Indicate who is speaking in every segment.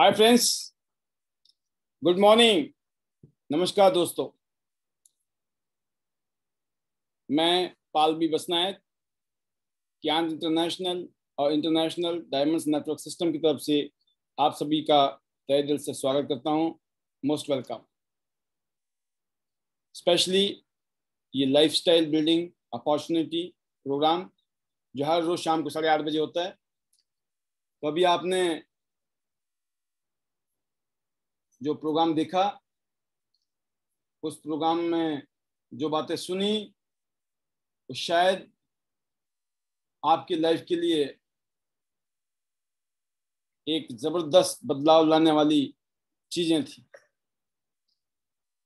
Speaker 1: hi friends good morning नमस्कार दोस्तों मैं पालबी बसनायक क्या इंटरनेशनल और इंटरनेशनल डायमंड्स नेटवर्क सिस्टम की तरफ से आप सभी का तय दिल से स्वागत करता हूं मोस्ट वेलकम स्पेशली ये लाइफस्टाइल बिल्डिंग अपॉर्चुनिटी प्रोग्राम जो हर रोज़ शाम को साढ़े आठ बजे होता है तो अभी आपने जो प्रोग्राम देखा उस प्रोग्राम में जो बातें सुनी वो शायद आपकी लाइफ के लिए एक ज़बरदस्त बदलाव लाने वाली चीज़ें थी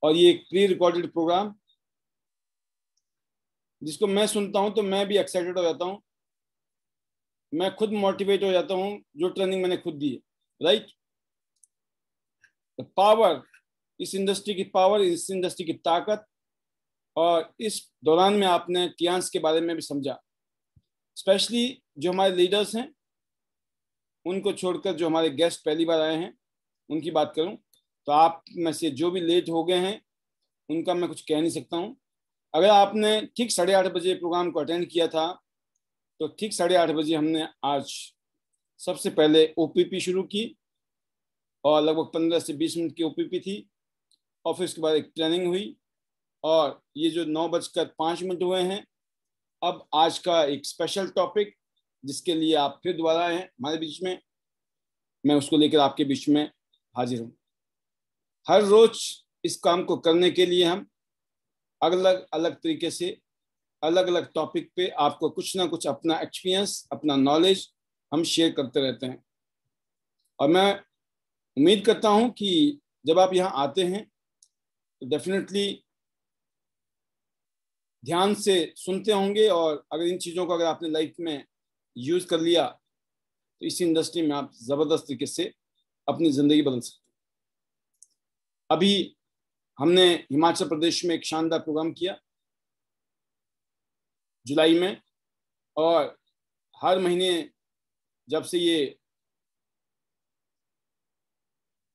Speaker 1: और ये एक प्री रिकॉर्डेड प्रोग्राम जिसको मैं सुनता हूँ तो मैं भी एक्साइटेड हो जाता हूँ मैं खुद मोटिवेट हो जाता हूँ जो ट्रेनिंग मैंने खुद दी है राइट द पावर इस इंडस्ट्री की पावर इस इंडस्ट्री की ताकत और इस दौरान में आपने टियांस के बारे में भी समझा स्पेशली जो हमारे लीडर्स हैं उनको छोड़कर जो हमारे गेस्ट पहली बार आए हैं उनकी बात करूं तो आप में से जो भी लेट हो गए हैं उनका मैं कुछ कह नहीं सकता हूं अगर आपने ठीक साढ़े आठ बजे प्रोग्राम को अटेंड किया था तो ठीक साढ़े आठ बजे हमने आज सबसे पहले ओपीपी शुरू की और लगभग पंद्रह से बीस मिनट की ओपीपी थी और फिर उसके बाद एक ट्रेनिंग हुई और ये जो नौ बजकर पाँच मिनट हुए हैं अब आज का एक स्पेशल टॉपिक जिसके लिए आप फिर दोबारा आए हैं हमारे बीच में मैं उसको लेकर आपके बीच में हाजिर हूँ हर रोज इस काम को करने के लिए हम अलग अलग तरीके से अलग अलग टॉपिक पे आपको कुछ ना कुछ अपना एक्सपीरियंस अपना नॉलेज हम शेयर करते रहते हैं और मैं उम्मीद करता हूं कि जब आप यहाँ आते हैं तो डेफिनेटली ध्यान से सुनते होंगे और अगर इन चीज़ों को अगर आपने लाइफ में यूज़ कर लिया तो इस इंडस्ट्री में आप ज़बरदस्त तरीके से अपनी ज़िंदगी बदल सकते हैं अभी हमने हिमाचल प्रदेश में एक शानदार प्रोग्राम किया जुलाई में और हर महीने जब से ये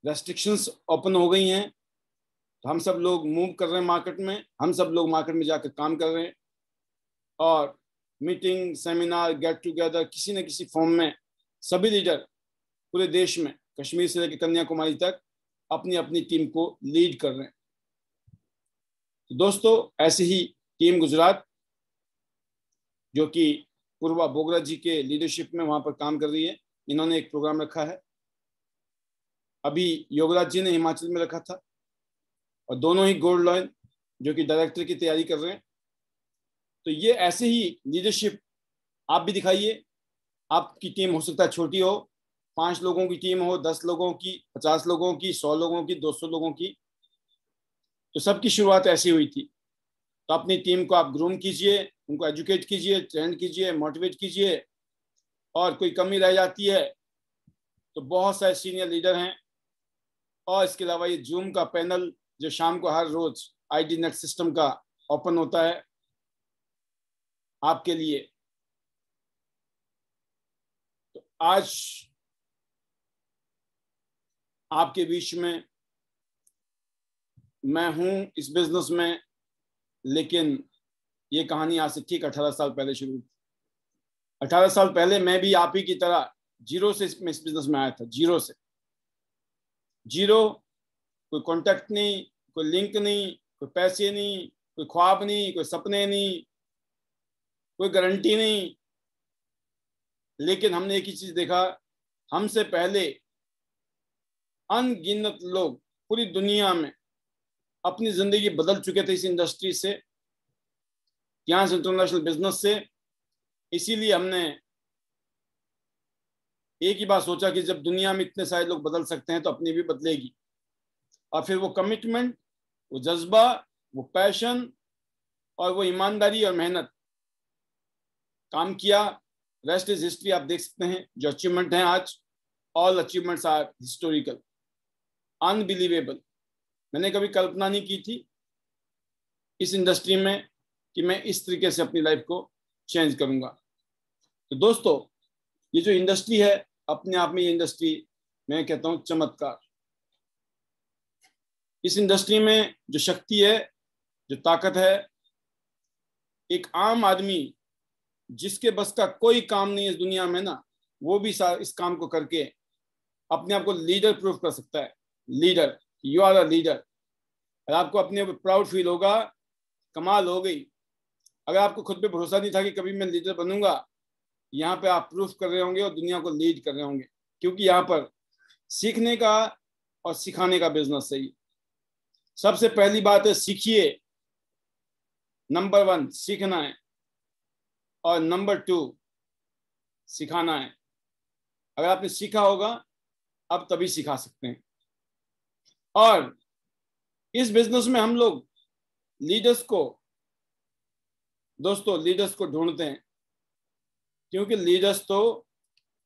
Speaker 1: रेस्ट्रिक्शंस ओपन हो गई हैं तो हम सब लोग मूव कर रहे हैं मार्केट में हम सब लोग मार्केट में जाकर काम कर रहे हैं और मीटिंग सेमिनार गेट टुगेदर किसी न किसी फॉर्म में सभी लीडर पूरे देश में कश्मीर से लेकर कन्याकुमारी तक अपनी अपनी टीम को लीड कर रहे हैं तो दोस्तों ऐसी ही टीम गुजरात जो कि पूर्वा बोगरा जी के लीडरशिप में वहां पर काम कर रही है इन्होंने एक प्रोग्राम रखा है अभी योगराज जी ने हिमाचल में रखा था और दोनों ही गोल्ड लॉयन जो कि डायरेक्टर की तैयारी कर रहे हैं तो ये ऐसे ही लीडरशिप आप भी दिखाइए आपकी टीम हो सकता है छोटी हो पाँच लोगों की टीम हो दस लोगों की पचास लोगों की सौ लोगों की दो सौ लोगों की तो सबकी शुरुआत ऐसी हुई थी तो अपनी टीम को आप ग्रूम कीजिए उनको एजुकेट कीजिए ट्रेंड कीजिए मोटिवेट कीजिए और कोई कमी रह जाती है तो बहुत सारे सीनियर लीडर हैं और इसके अलावा ये जूम का पैनल जो शाम को हर रोज आईडी नेट सिस्टम का ओपन होता है आपके लिए तो आज आपके बीच में मैं हूं इस बिजनेस में लेकिन ये कहानी आज से ठीक अठारह साल पहले शुरू हुई अठारह साल पहले मैं भी आप ही की तरह जीरो से इस बिजनेस में आया था जीरो से जीरो कोई कॉन्टैक्ट नहीं कोई लिंक नहीं कोई पैसे नहीं कोई ख्वाब नहीं कोई सपने नहीं कोई गारंटी नहीं लेकिन हमने एक ही चीज देखा हमसे पहले अनगिनत लोग पूरी दुनिया में अपनी जिंदगी बदल चुके थे इस इंडस्ट्री से यहाँ से इंटरनेशनल बिजनेस से इसीलिए हमने एक ही बात सोचा कि जब दुनिया में इतने सारे लोग बदल सकते हैं तो अपनी भी बदलेगी और फिर वो कमिटमेंट वो जज्बा वो पैशन और वो ईमानदारी और मेहनत काम किया रेस्ट इज हिस्ट्री आप देख सकते हैं जो अचीवमेंट हैं आज all achievements are historical unbelievable मैंने कभी कल्पना नहीं की थी इस इंडस्ट्री में कि मैं इस तरीके से अपनी लाइफ को चेंज करूंगा तो दोस्तों ये जो इंडस्ट्री है अपने आप में ये इंडस्ट्री मैं कहता हूं चमत्कार इस इंडस्ट्री में जो शक्ति है जो ताकत है एक आम आदमी जिसके बस का कोई काम नहीं है इस दुनिया में ना वो भी इस काम को करके अपने आप को लीडर प्रूफ कर सकता है leader you are a leader अगर आपको अपने आप प्राउड फील होगा कमाल हो गई अगर आपको खुद पे भरोसा नहीं था कि कभी मैं लीडर बनूंगा यहाँ पे आप प्रूफ कर रहे होंगे और दुनिया को लीड कर रहे होंगे क्योंकि यहाँ पर सीखने का और सिखाने का बिजनेस है सबसे पहली बात है सीखिए नंबर वन सीखना है और नंबर टू सिखाना है अगर आपने सीखा होगा आप तभी सिखा सकते हैं और इस बिजनेस में हम लोग लीडर्स को दोस्तों लीडर्स को ढूंढते हैं क्योंकि लीडर्स तो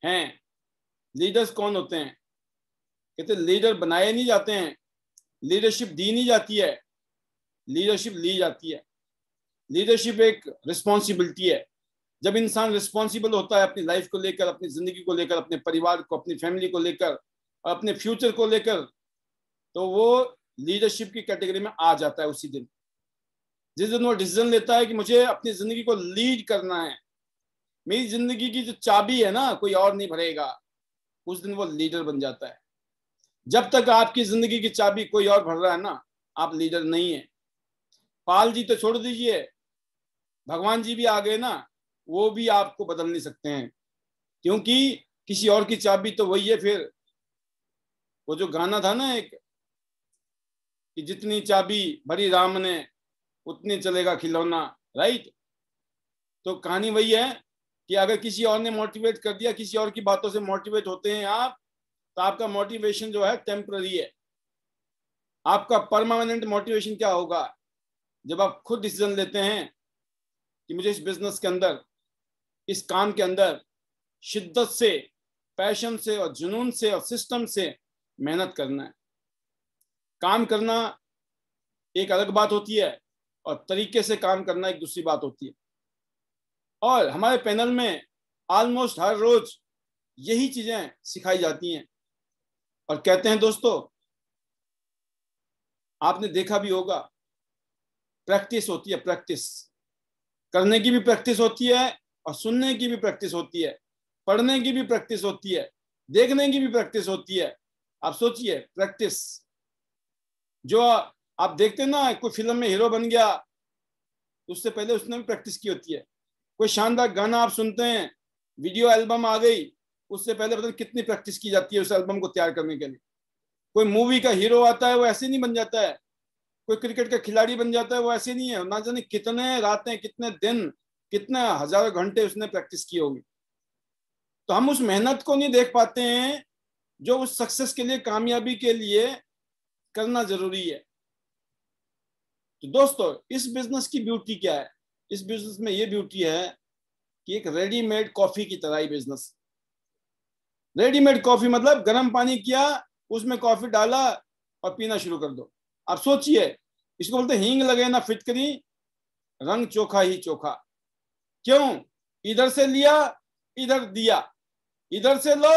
Speaker 1: हैं लीडर्स कौन होते हैं कहते लीडर बनाए नहीं जाते हैं लीडरशिप दी नहीं जाती है लीडरशिप ली जाती है लीडरशिप एक रिस्पॉन्सिबिलिटी है जब इंसान रिस्पॉन्सिबल होता है अपनी लाइफ को लेकर अपनी ज़िंदगी को लेकर अपने परिवार को अपनी फैमिली को लेकर और अपने फ्यूचर को लेकर तो वो लीडरशिप की कैटेगरी में आ जाता है उसी दिन जिस दिन वो डिसीजन लेता है कि मुझे अपनी ज़िंदगी को लीड करना है मेरी जिंदगी की जो चाबी है ना कोई और नहीं भरेगा उस दिन वो लीडर बन जाता है जब तक आपकी जिंदगी की चाबी कोई और भर रहा है ना आप लीडर नहीं है पाल जी तो छोड़ दीजिए भगवान जी भी आ गए ना वो भी आपको बदल नहीं सकते हैं क्योंकि किसी और की चाबी तो वही है फिर वो जो गाना था ना एक कि जितनी चाबी भरी राम ने उतनी चलेगा खिलौना राइट तो कहानी वही है कि अगर किसी और ने मोटिवेट कर दिया किसी और की बातों से मोटिवेट होते हैं आप तो आपका मोटिवेशन जो है टेम्प्ररी है आपका परमानेंट मोटिवेशन क्या होगा जब आप खुद डिसीजन लेते हैं कि मुझे इस बिजनेस के अंदर इस काम के अंदर शिद्दत से पैशन से और जुनून से और सिस्टम से मेहनत करना है काम करना एक अलग बात होती है और तरीके से काम करना एक दूसरी बात होती है और हमारे पैनल में ऑलमोस्ट हर रोज यही चीजें सिखाई जाती हैं और कहते हैं दोस्तों आपने देखा भी होगा प्रैक्टिस होती है प्रैक्टिस करने की भी प्रैक्टिस होती है और सुनने की भी प्रैक्टिस होती है पढ़ने की भी प्रैक्टिस होती है देखने की भी प्रैक्टिस होती है आप सोचिए प्रैक्टिस जो आप देखते ना कोई फिल्म में हीरो बन गया उससे पहले उसने भी प्रैक्टिस की होती है कोई शानदार गाना आप सुनते हैं वीडियो एल्बम आ गई उससे पहले पता कितनी प्रैक्टिस की जाती है उस एल्बम को तैयार करने के लिए कोई मूवी का हीरो आता है वो ऐसे नहीं बन जाता है कोई क्रिकेट का खिलाड़ी बन जाता है वो ऐसे नहीं है ना जाने कितने रातें कितने दिन कितने हजारों घंटे उसने प्रैक्टिस की होगी तो हम उस मेहनत को नहीं देख पाते हैं जो उस सक्सेस के लिए कामयाबी के लिए करना जरूरी है तो दोस्तों इस बिजनेस की ब्यूटी क्या है इस बिजनेस में ये ब्यूटी है कि एक रेडीमेड कॉफी की तरह ही बिजनेस रेडीमेड कॉफी मतलब गर्म पानी किया उसमें कॉफी डाला और पीना शुरू कर दो आप सोचिए इसको बोलते हींग लगे ना फिटकरी रंग चोखा ही चोखा क्यों इधर से लिया इधर दिया इधर से लो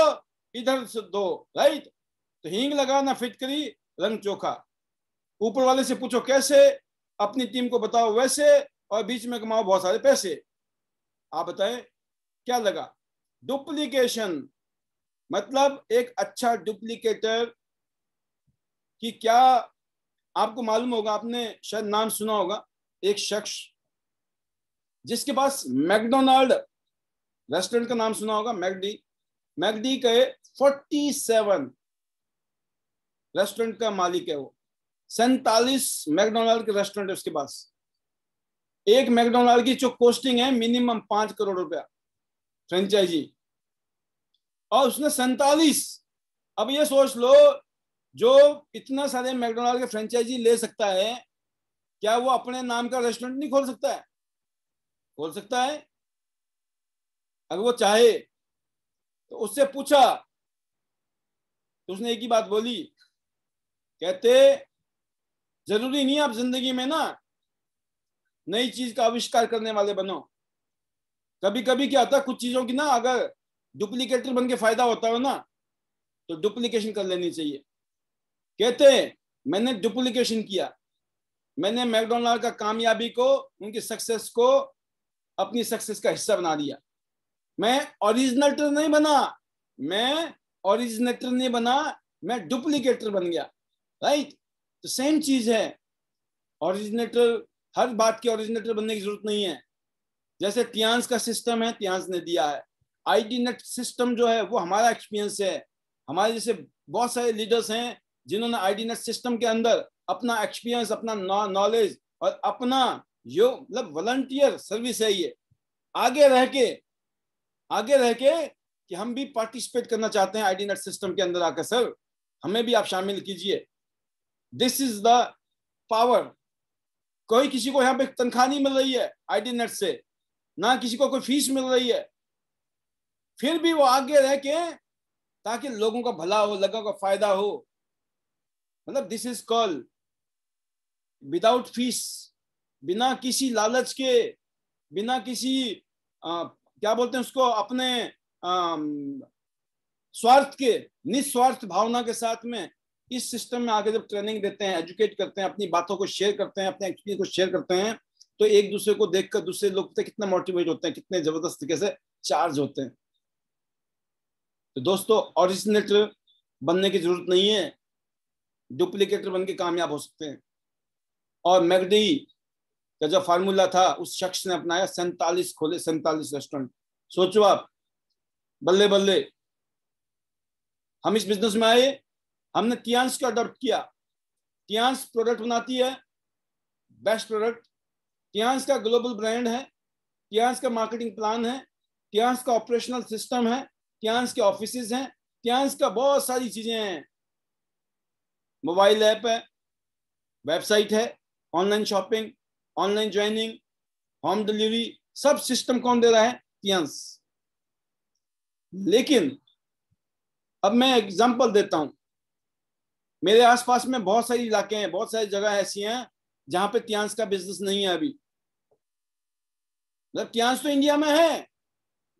Speaker 1: इधर से दो राइट तो हींग लगा ना फिट करी रंग चोखा ऊपर वाले से पूछो कैसे अपनी टीम को बताओ वैसे और बीच में कमाओ बहुत सारे पैसे आप बताएं क्या लगा डुप्लीकेशन मतलब एक अच्छा डुप्लीकेटर कि क्या आपको मालूम होगा आपने शायद नाम सुना होगा एक शख्स जिसके पास मैकडोनाल्ड रेस्टोरेंट का नाम सुना होगा मैकडी मैकडी के 47 रेस्टोरेंट का मालिक है वो सैतालीस मैकडोनाल्ड के रेस्टोरेंट है उसके पास एक मैकडोनाल्ड की जो कॉस्टिंग है मिनिमम पांच करोड़ रुपया फ्रेंचाइजी और उसने सैतालीस अब ये सोच लो जो इतना सारे मैकडोनाल्ड के फ्रेंचाइजी ले सकता है क्या वो अपने नाम का रेस्टोरेंट नहीं खोल सकता है खोल सकता है अगर वो चाहे तो उससे पूछा तो उसने एक ही बात बोली कहते जरूरी नहीं आप जिंदगी में ना नई चीज का आविष्कार करने वाले बनो कभी कभी क्या होता है कुछ चीजों की ना अगर डुप्लीकेटर बन के फायदा होता हो ना तो डुप्लीकेशन कर लेनी चाहिए कहते हैं मैंने डुप्लीकेशन किया मैंने मैकडोनाल्ड का कामयाबी को उनकी सक्सेस को अपनी सक्सेस का हिस्सा बना दिया मैं ओरिजिनेटर नहीं बना मैं ओरिजिनेटर नहीं बना मैं डुप्लीकेटर बन गया राइट तो सेम चीज है ओरिजिनेटर हर बात के ओरिजिनेटर बनने की जरूरत नहीं है जैसे त्यांस का सिस्टम है त्यांस ने दिया है आईटी नेट सिस्टम जो है वो हमारा एक्सपीरियंस है हमारे जैसे बहुत सारे लीडर्स हैं जिन्होंने आईटी नेट सिस्टम के अंदर अपना एक्सपीरियंस अपना नॉलेज और अपना यो मतलब वॉलंटियर सर्विस है ये आगे रह के आगे रह के कि हम भी पार्टिसिपेट करना चाहते हैं आईडी नेट सिस्टम के अंदर आकर सर हमें भी आप शामिल कीजिए दिस इज द पावर कोई किसी को यहाँ पे तनख्वाह नहीं मिल रही है डी नेट से ना किसी को कोई फीस मिल रही है फिर भी वो आगे रह के ताकि लोगों का भला हो लोगों का फायदा हो मतलब this is call without fees बिना किसी लालच के बिना किसी आ, क्या बोलते हैं उसको अपने आ, स्वार्थ के निस्वार्थ भावना के साथ में इस सिस्टम में आगे जब ट्रेनिंग देते हैं एजुकेट करते हैं अपनी बातों को शेयर करते हैं अपने एक्सपीरियंस को शेयर करते हैं तो एक दूसरे को देखकर दूसरे लोग कितना मोटिवेट होते हैं कितने जबरदस्त तरीके से चार्ज होते हैं तो दोस्तों ओरिजिनेटर बनने की जरूरत नहीं है डुप्लीकेटर बन के कामयाब हो सकते हैं और मैगडी का जो फार्मूला था उस शख्स ने अपनाया सैंतालीस खोले सैंतालीस रेस्टोरेंट सोचो आप बल्ले बल्ले हम इस बिजनेस में आए हमने तियांस को अडॉप्ट किया तियांस प्रोडक्ट बनाती है बेस्ट प्रोडक्ट तियांस का ग्लोबल ब्रांड है तियांस का मार्केटिंग प्लान है तियांस का ऑपरेशनल सिस्टम है तियांस के ऑफिस हैं तियांस का बहुत सारी चीजें हैं मोबाइल ऐप है वेबसाइट है online shopping online joining home delivery सब सिस्टम कौन दे रहा है तियांस लेकिन अब मैं एग्जांपल देता हूं मेरे आसपास में बहुत सारी इलाके हैं बहुत सारी जगह ऐसी हैं जहां पे त्यांस का बिजनेस नहीं है अभी मतलब तियांस तो इंडिया में है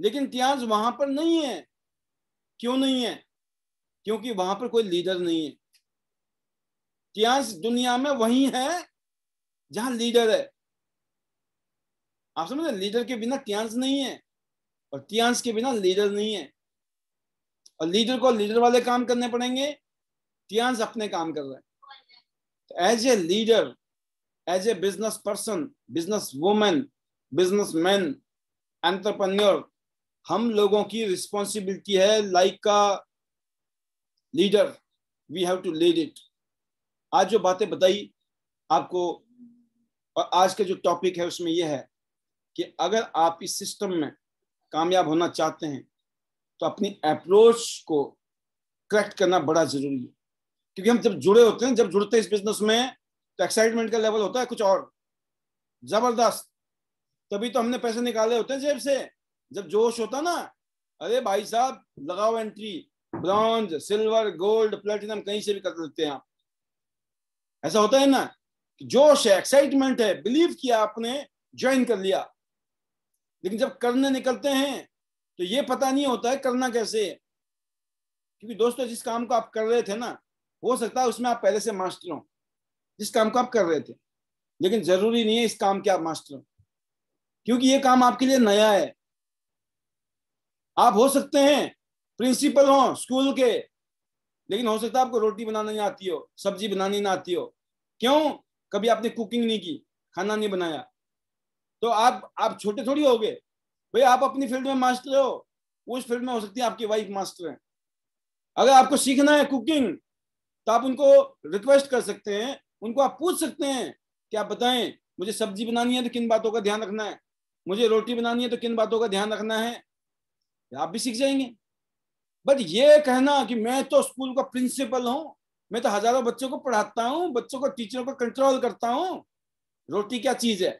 Speaker 1: लेकिन तियांस वहां पर नहीं है क्यों नहीं है क्योंकि वहां पर कोई लीडर नहीं है तियांस दुनिया में वही है जहां लीडर है आप समझ लीडर के बिना तियांस नहीं है और तियांस के बिना लीडर नहीं है और लीडर को लीडर वाले काम करने पड़ेंगे टियांस अपने काम कर रहे हैं as a leader as a business person business women business man entrepreneur हम लोगों की रिस्पॉन्सिबिलिटी है लाइक का leader we have to lead it आज जो बातें बताई आपको और आज का जो टॉपिक है उसमें यह है कि अगर आप इस सिस्टम में कामयाब होना चाहते हैं तो अपनी अप्रोच को करेक्ट करना बड़ा ज़रूरी है क्योंकि हम जब जुड़े होते हैं जब जुड़ते हैं इस बिजनेस में तो एक्साइटमेंट का लेवल होता है कुछ और जबरदस्त तभी तो हमने पैसे निकाले होते हैं जेब से जब जोश होता ना अरे भाई साहब लगाओ entry bronze silver gold platinum कहीं से भी कर लेते हैं आप ऐसा होता है ना जोश है एक्साइटमेंट है बिलीव किया आपने ज्वाइन कर लिया लेकिन जब करने निकलते हैं तो ये पता नहीं होता है करना कैसे क्योंकि दोस्तों जिस काम को आप कर रहे थे ना हो सकता है उसमें आप पहले से मास्टर हो जिस काम को आप कर रहे थे लेकिन जरूरी नहीं है इस काम के आप मास्टर हो क्योंकि ये काम आपके लिए नया है आप हो सकते हैं प्रिंसिपल हो स्कूल के लेकिन हो सकता है आपको रोटी बनाना नहीं आती हो सब्जी बनानी ना आती हो क्यों कभी आपने कुकिंग नहीं की खाना नहीं बनाया तो आप आप छोटे थोड़ी हो गए भाई आप अपनी फील्ड में मास्टर हो उस फील्ड में हो सकती है आपकी वाइफ मास्टर है अगर आपको सीखना है कुकिंग तो आप उनको रिक्वेस्ट कर सकते हैं उनको आप पूछ सकते हैं कि आप बताएं मुझे सब्जी बनानी है तो किन बातों का ध्यान रखना है मुझे रोटी बनानी है तो किन बातों का ध्यान रखना है आप भी सीख जाएंगे बट ये कहना कि मैं तो स्कूल का प्रिंसिपल हूं मैं तो हजारों बच्चों को पढ़ाता हूं बच्चों को टीचरों को कंट्रोल करता हूं रोटी क्या चीज है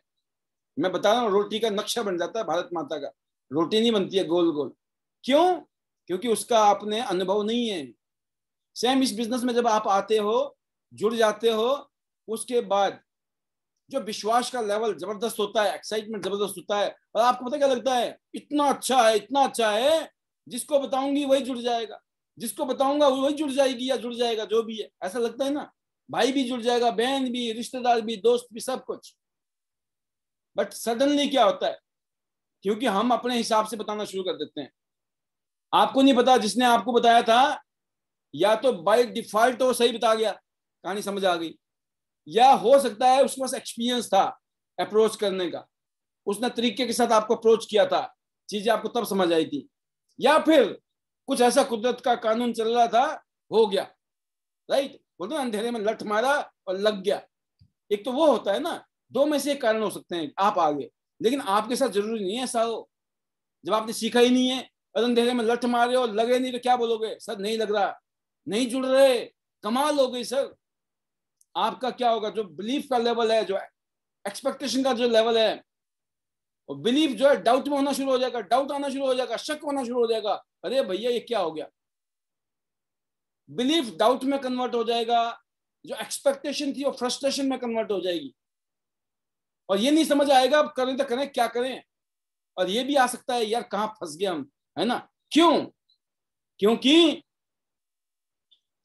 Speaker 1: मैं बता रहा हूँ रोटी का नक्शा बन जाता है भारत माता का रोटी नहीं बनती है गोल गोल क्यों क्योंकि उसका आपने अनुभव नहीं है सेम इस बिजनेस में जब आप आते हो जुड़ जाते हो उसके बाद जो विश्वास का लेवल जबरदस्त होता है एक्साइटमेंट जबरदस्त होता है और आपको पता क्या लगता है इतना अच्छा है इतना अच्छा है जिसको बताऊंगी वही जुड़ जाएगा जिसको बताऊंगा वही जुड़ जाएगी या जुड़ जाएगा जो भी है ऐसा लगता है ना भाई भी जुड़ जाएगा बहन भी रिश्तेदार भी दोस्त भी सब कुछ बट सडनली क्या होता है क्योंकि हम अपने हिसाब से बताना शुरू कर देते हैं आपको नहीं पता जिसने आपको बताया था या तो बाय डिफॉल्ट वो सही बता गया कहानी समझ आ गई या हो सकता है उसके पास एक्सपीरियंस था अप्रोच करने का उसने तरीके के साथ आपको अप्रोच किया था चीजें आपको तब समझ आई थी या फिर कुछ ऐसा कुदरत का कानून चल रहा था हो गया राइट बोलते अंधेरे में लठ मारा और लग गया एक तो वो होता है ना दो में से एक कारण हो सकते हैं आप आगे लेकिन आपके साथ जरूरी नहीं है ऐसा हो जब आपने सीखा ही नहीं है और अंधेरे में लठ मारे और लगे नहीं तो क्या बोलोगे सर नहीं लग रहा नहीं जुड़ रहे कमाल हो गई सर आपका क्या होगा जो बिलीफ का लेवल है जो एक्सपेक्टेशन का जो लेवल है और बिलीफ जो है डाउट में होना शुरू हो जाएगा डाउट आना शुरू हो जाएगा शक होना शुरू हो जाएगा अरे भैया ये क्या हो गया बिलीफ डाउट में कन्वर्ट हो जाएगा जो एक्सपेक्टेशन थी वो फ्रस्ट्रेशन में कन्वर्ट हो जाएगी और ये नहीं समझ आएगा अब करें तो करें क्या करें और ये भी आ सकता है यार कहां फंस गए हम है ना क्यों क्योंकि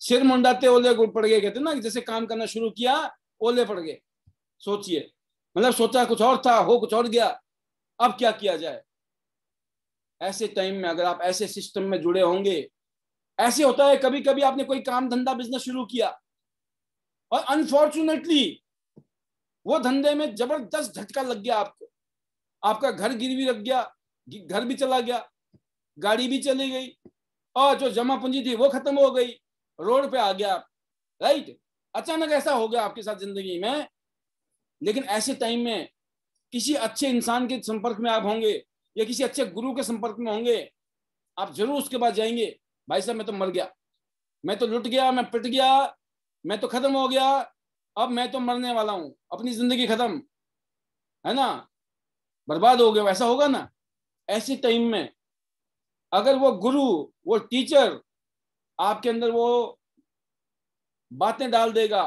Speaker 1: सिर मुंडाते ओले गुड़ पड़ गए कहते ना जैसे काम करना शुरू किया ओले पड़ गए सोचिए मतलब सोचा कुछ और था हो कुछ और गया अब क्या किया जाए ऐसे टाइम में अगर आप ऐसे सिस्टम में जुड़े होंगे ऐसे होता है कभी कभी आपने कोई काम धंधा बिजनेस शुरू किया और अनफॉर्चुनेटली वो धंधे में जबरदस्त झटका लग गया आपको आपका घर गिरवी लग गया घर भी चला गया गाड़ी भी चली गई और जो जमा पूंजी थी वो खत्म हो गई रोड पे आ गया राइट अचानक ऐसा हो गया आपके साथ जिंदगी में लेकिन ऐसे टाइम में किसी अच्छे इंसान के संपर्क में आप होंगे या किसी अच्छे गुरु के संपर्क में होंगे आप जरूर उसके पास जाएंगे भाई साहब मैं तो मर गया मैं तो लुट गया मैं पिट गया मैं तो खत्म हो गया अब मैं तो मरने वाला हूं अपनी जिंदगी खत्म है ना बर्बाद हो गया वैसा होगा ना ऐसे टाइम में अगर वो गुरु वो टीचर आपके अंदर वो बातें डाल देगा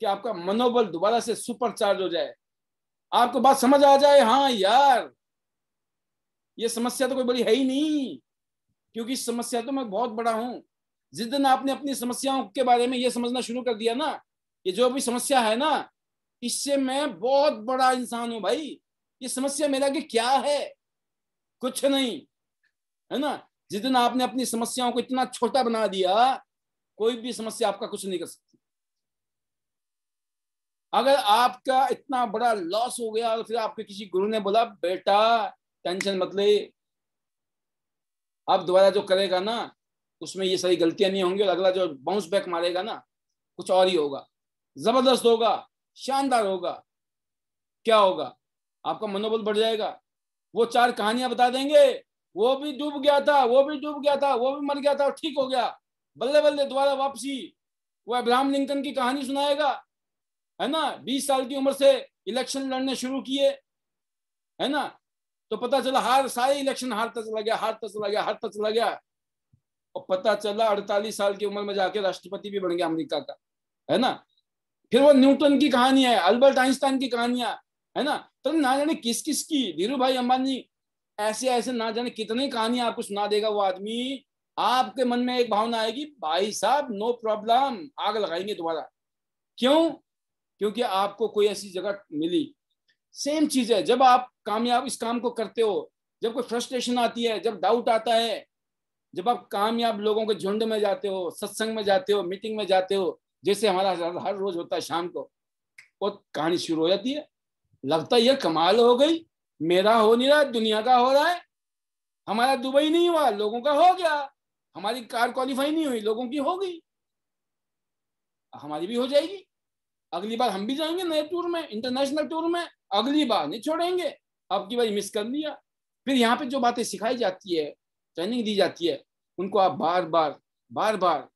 Speaker 1: कि आपका मनोबल दोबारा से सुपर चार्ज हो जाए आपको बात समझ आ जाए हाँ यार ये समस्या तो कोई बड़ी है ही नहीं क्योंकि समस्या तो मैं बहुत बड़ा हूं जिस दिन आपने अपनी समस्याओं के बारे में यह समझना शुरू कर दिया ना ये जो भी समस्या है ना इससे मैं बहुत बड़ा इंसान हूं भाई ये समस्या मेरा कि क्या है कुछ नहीं है ना जिस दिन आपने अपनी समस्याओं को इतना छोटा बना दिया कोई भी समस्या आपका कुछ नहीं कर सकती अगर आपका इतना बड़ा लॉस हो गया और फिर आपके किसी गुरु ने बोला बेटा टेंशन मत ले आप दोबारा जो करेगा ना उसमें ये सारी गलतियां नहीं होंगी और अगला जो बाउंस बैक मारेगा ना कुछ और ही होगा जबरदस्त होगा शानदार होगा क्या होगा आपका मनोबल बढ़ जाएगा वो चार कहानियां बता देंगे वो भी डूब गया था वो भी डूब गया था वो भी मर गया था ठीक हो गया बल्ले बल्ले दोबारा वापसी वो अब्राहम लिंकन की कहानी सुनाएगा है ना बीस साल की उम्र से इलेक्शन लड़ने शुरू किए है ना तो पता चला हार सारे इलेक्शन हारता चला गया हारता चला गया हारता चला गया और पता चला अड़तालीस साल की उम्र में जाके राष्ट्रपति भी बन गया अमेरिका का है ना फिर वो न्यूटन की कहानी है अल्बर्ट आइंस्टाइन की कहानियां है ना तो ना जाने किस किस की धीरू भाई अंबानी ऐसे ऐसे ना जाने कितनी कहानी आपको सुना देगा वो आदमी आपके मन में एक भावना आएगी भाई साहब नो प्रॉब्लम आग लगाएंगे दोबारा क्यों क्योंकि आपको कोई ऐसी जगह मिली सेम चीज है जब आप कामयाब इस काम को करते हो जब कोई फ्रस्ट्रेशन आती है जब डाउट आता है जब आप कामयाब लोगों के झुंड में जाते हो सत्संग में जाते हो मीटिंग में जाते हो जैसे हमारा हर रोज होता है शाम को वो कहानी शुरू हो जाती है लगता है यह कमाल हो गई मेरा हो नहीं रहा दुनिया का हो रहा है हमारा दुबई नहीं हुआ लोगों का हो गया हमारी कार क्वालिफाई नहीं हुई लोगों की हो गई हमारी भी हो जाएगी अगली बार हम भी जाएंगे नए टूर में इंटरनेशनल टूर में अगली बार नहीं छोड़ेंगे अब की बार मिस कर लिया फिर यहाँ पे जो बातें सिखाई जाती है ट्रेनिंग दी जाती है उनको आप बार बार बार बार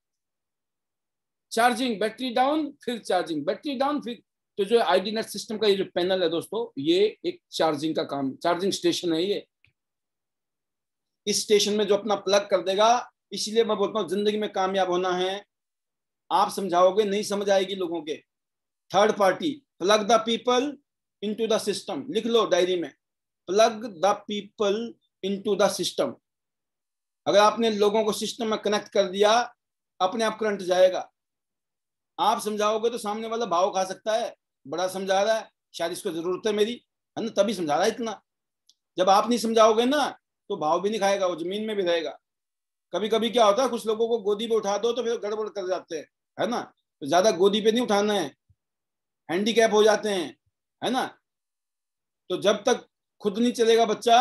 Speaker 1: चार्जिंग बैटरी डाउन फिर चार्जिंग बैटरी डाउन फिर तो जो आई डी नेट सिस्टम का ये जो पैनल है दोस्तों ये एक चार्जिंग का काम चार्जिंग स्टेशन है ये इस स्टेशन में जो अपना प्लग कर देगा इसलिए मैं बोलता हूँ जिंदगी में कामयाब होना है आप समझाओगे नहीं समझ आएगी लोगों के third party plug the people into the system लिख लो डायरी में plug the people into the system अगर आपने लोगों को सिस्टम में कनेक्ट कर दिया अपने आप करंट जाएगा आप समझाओगे तो सामने वाला भाव खा सकता है बड़ा समझा रहा है शायद इसको जरूरत है मेरी है ना तभी समझा रहा है इतना जब आप नहीं समझाओगे ना तो भाव भी नहीं खाएगा वो जमीन में भी रहेगा कभी कभी क्या होता है कुछ लोगों को गोदी पे उठा दो तो फिर गड़बड़ कर जाते हैं है ना तो ज्यादा गोदी पे नहीं उठाना है हैंडीकैप हो जाते हैं है ना तो जब तक खुद नहीं चलेगा बच्चा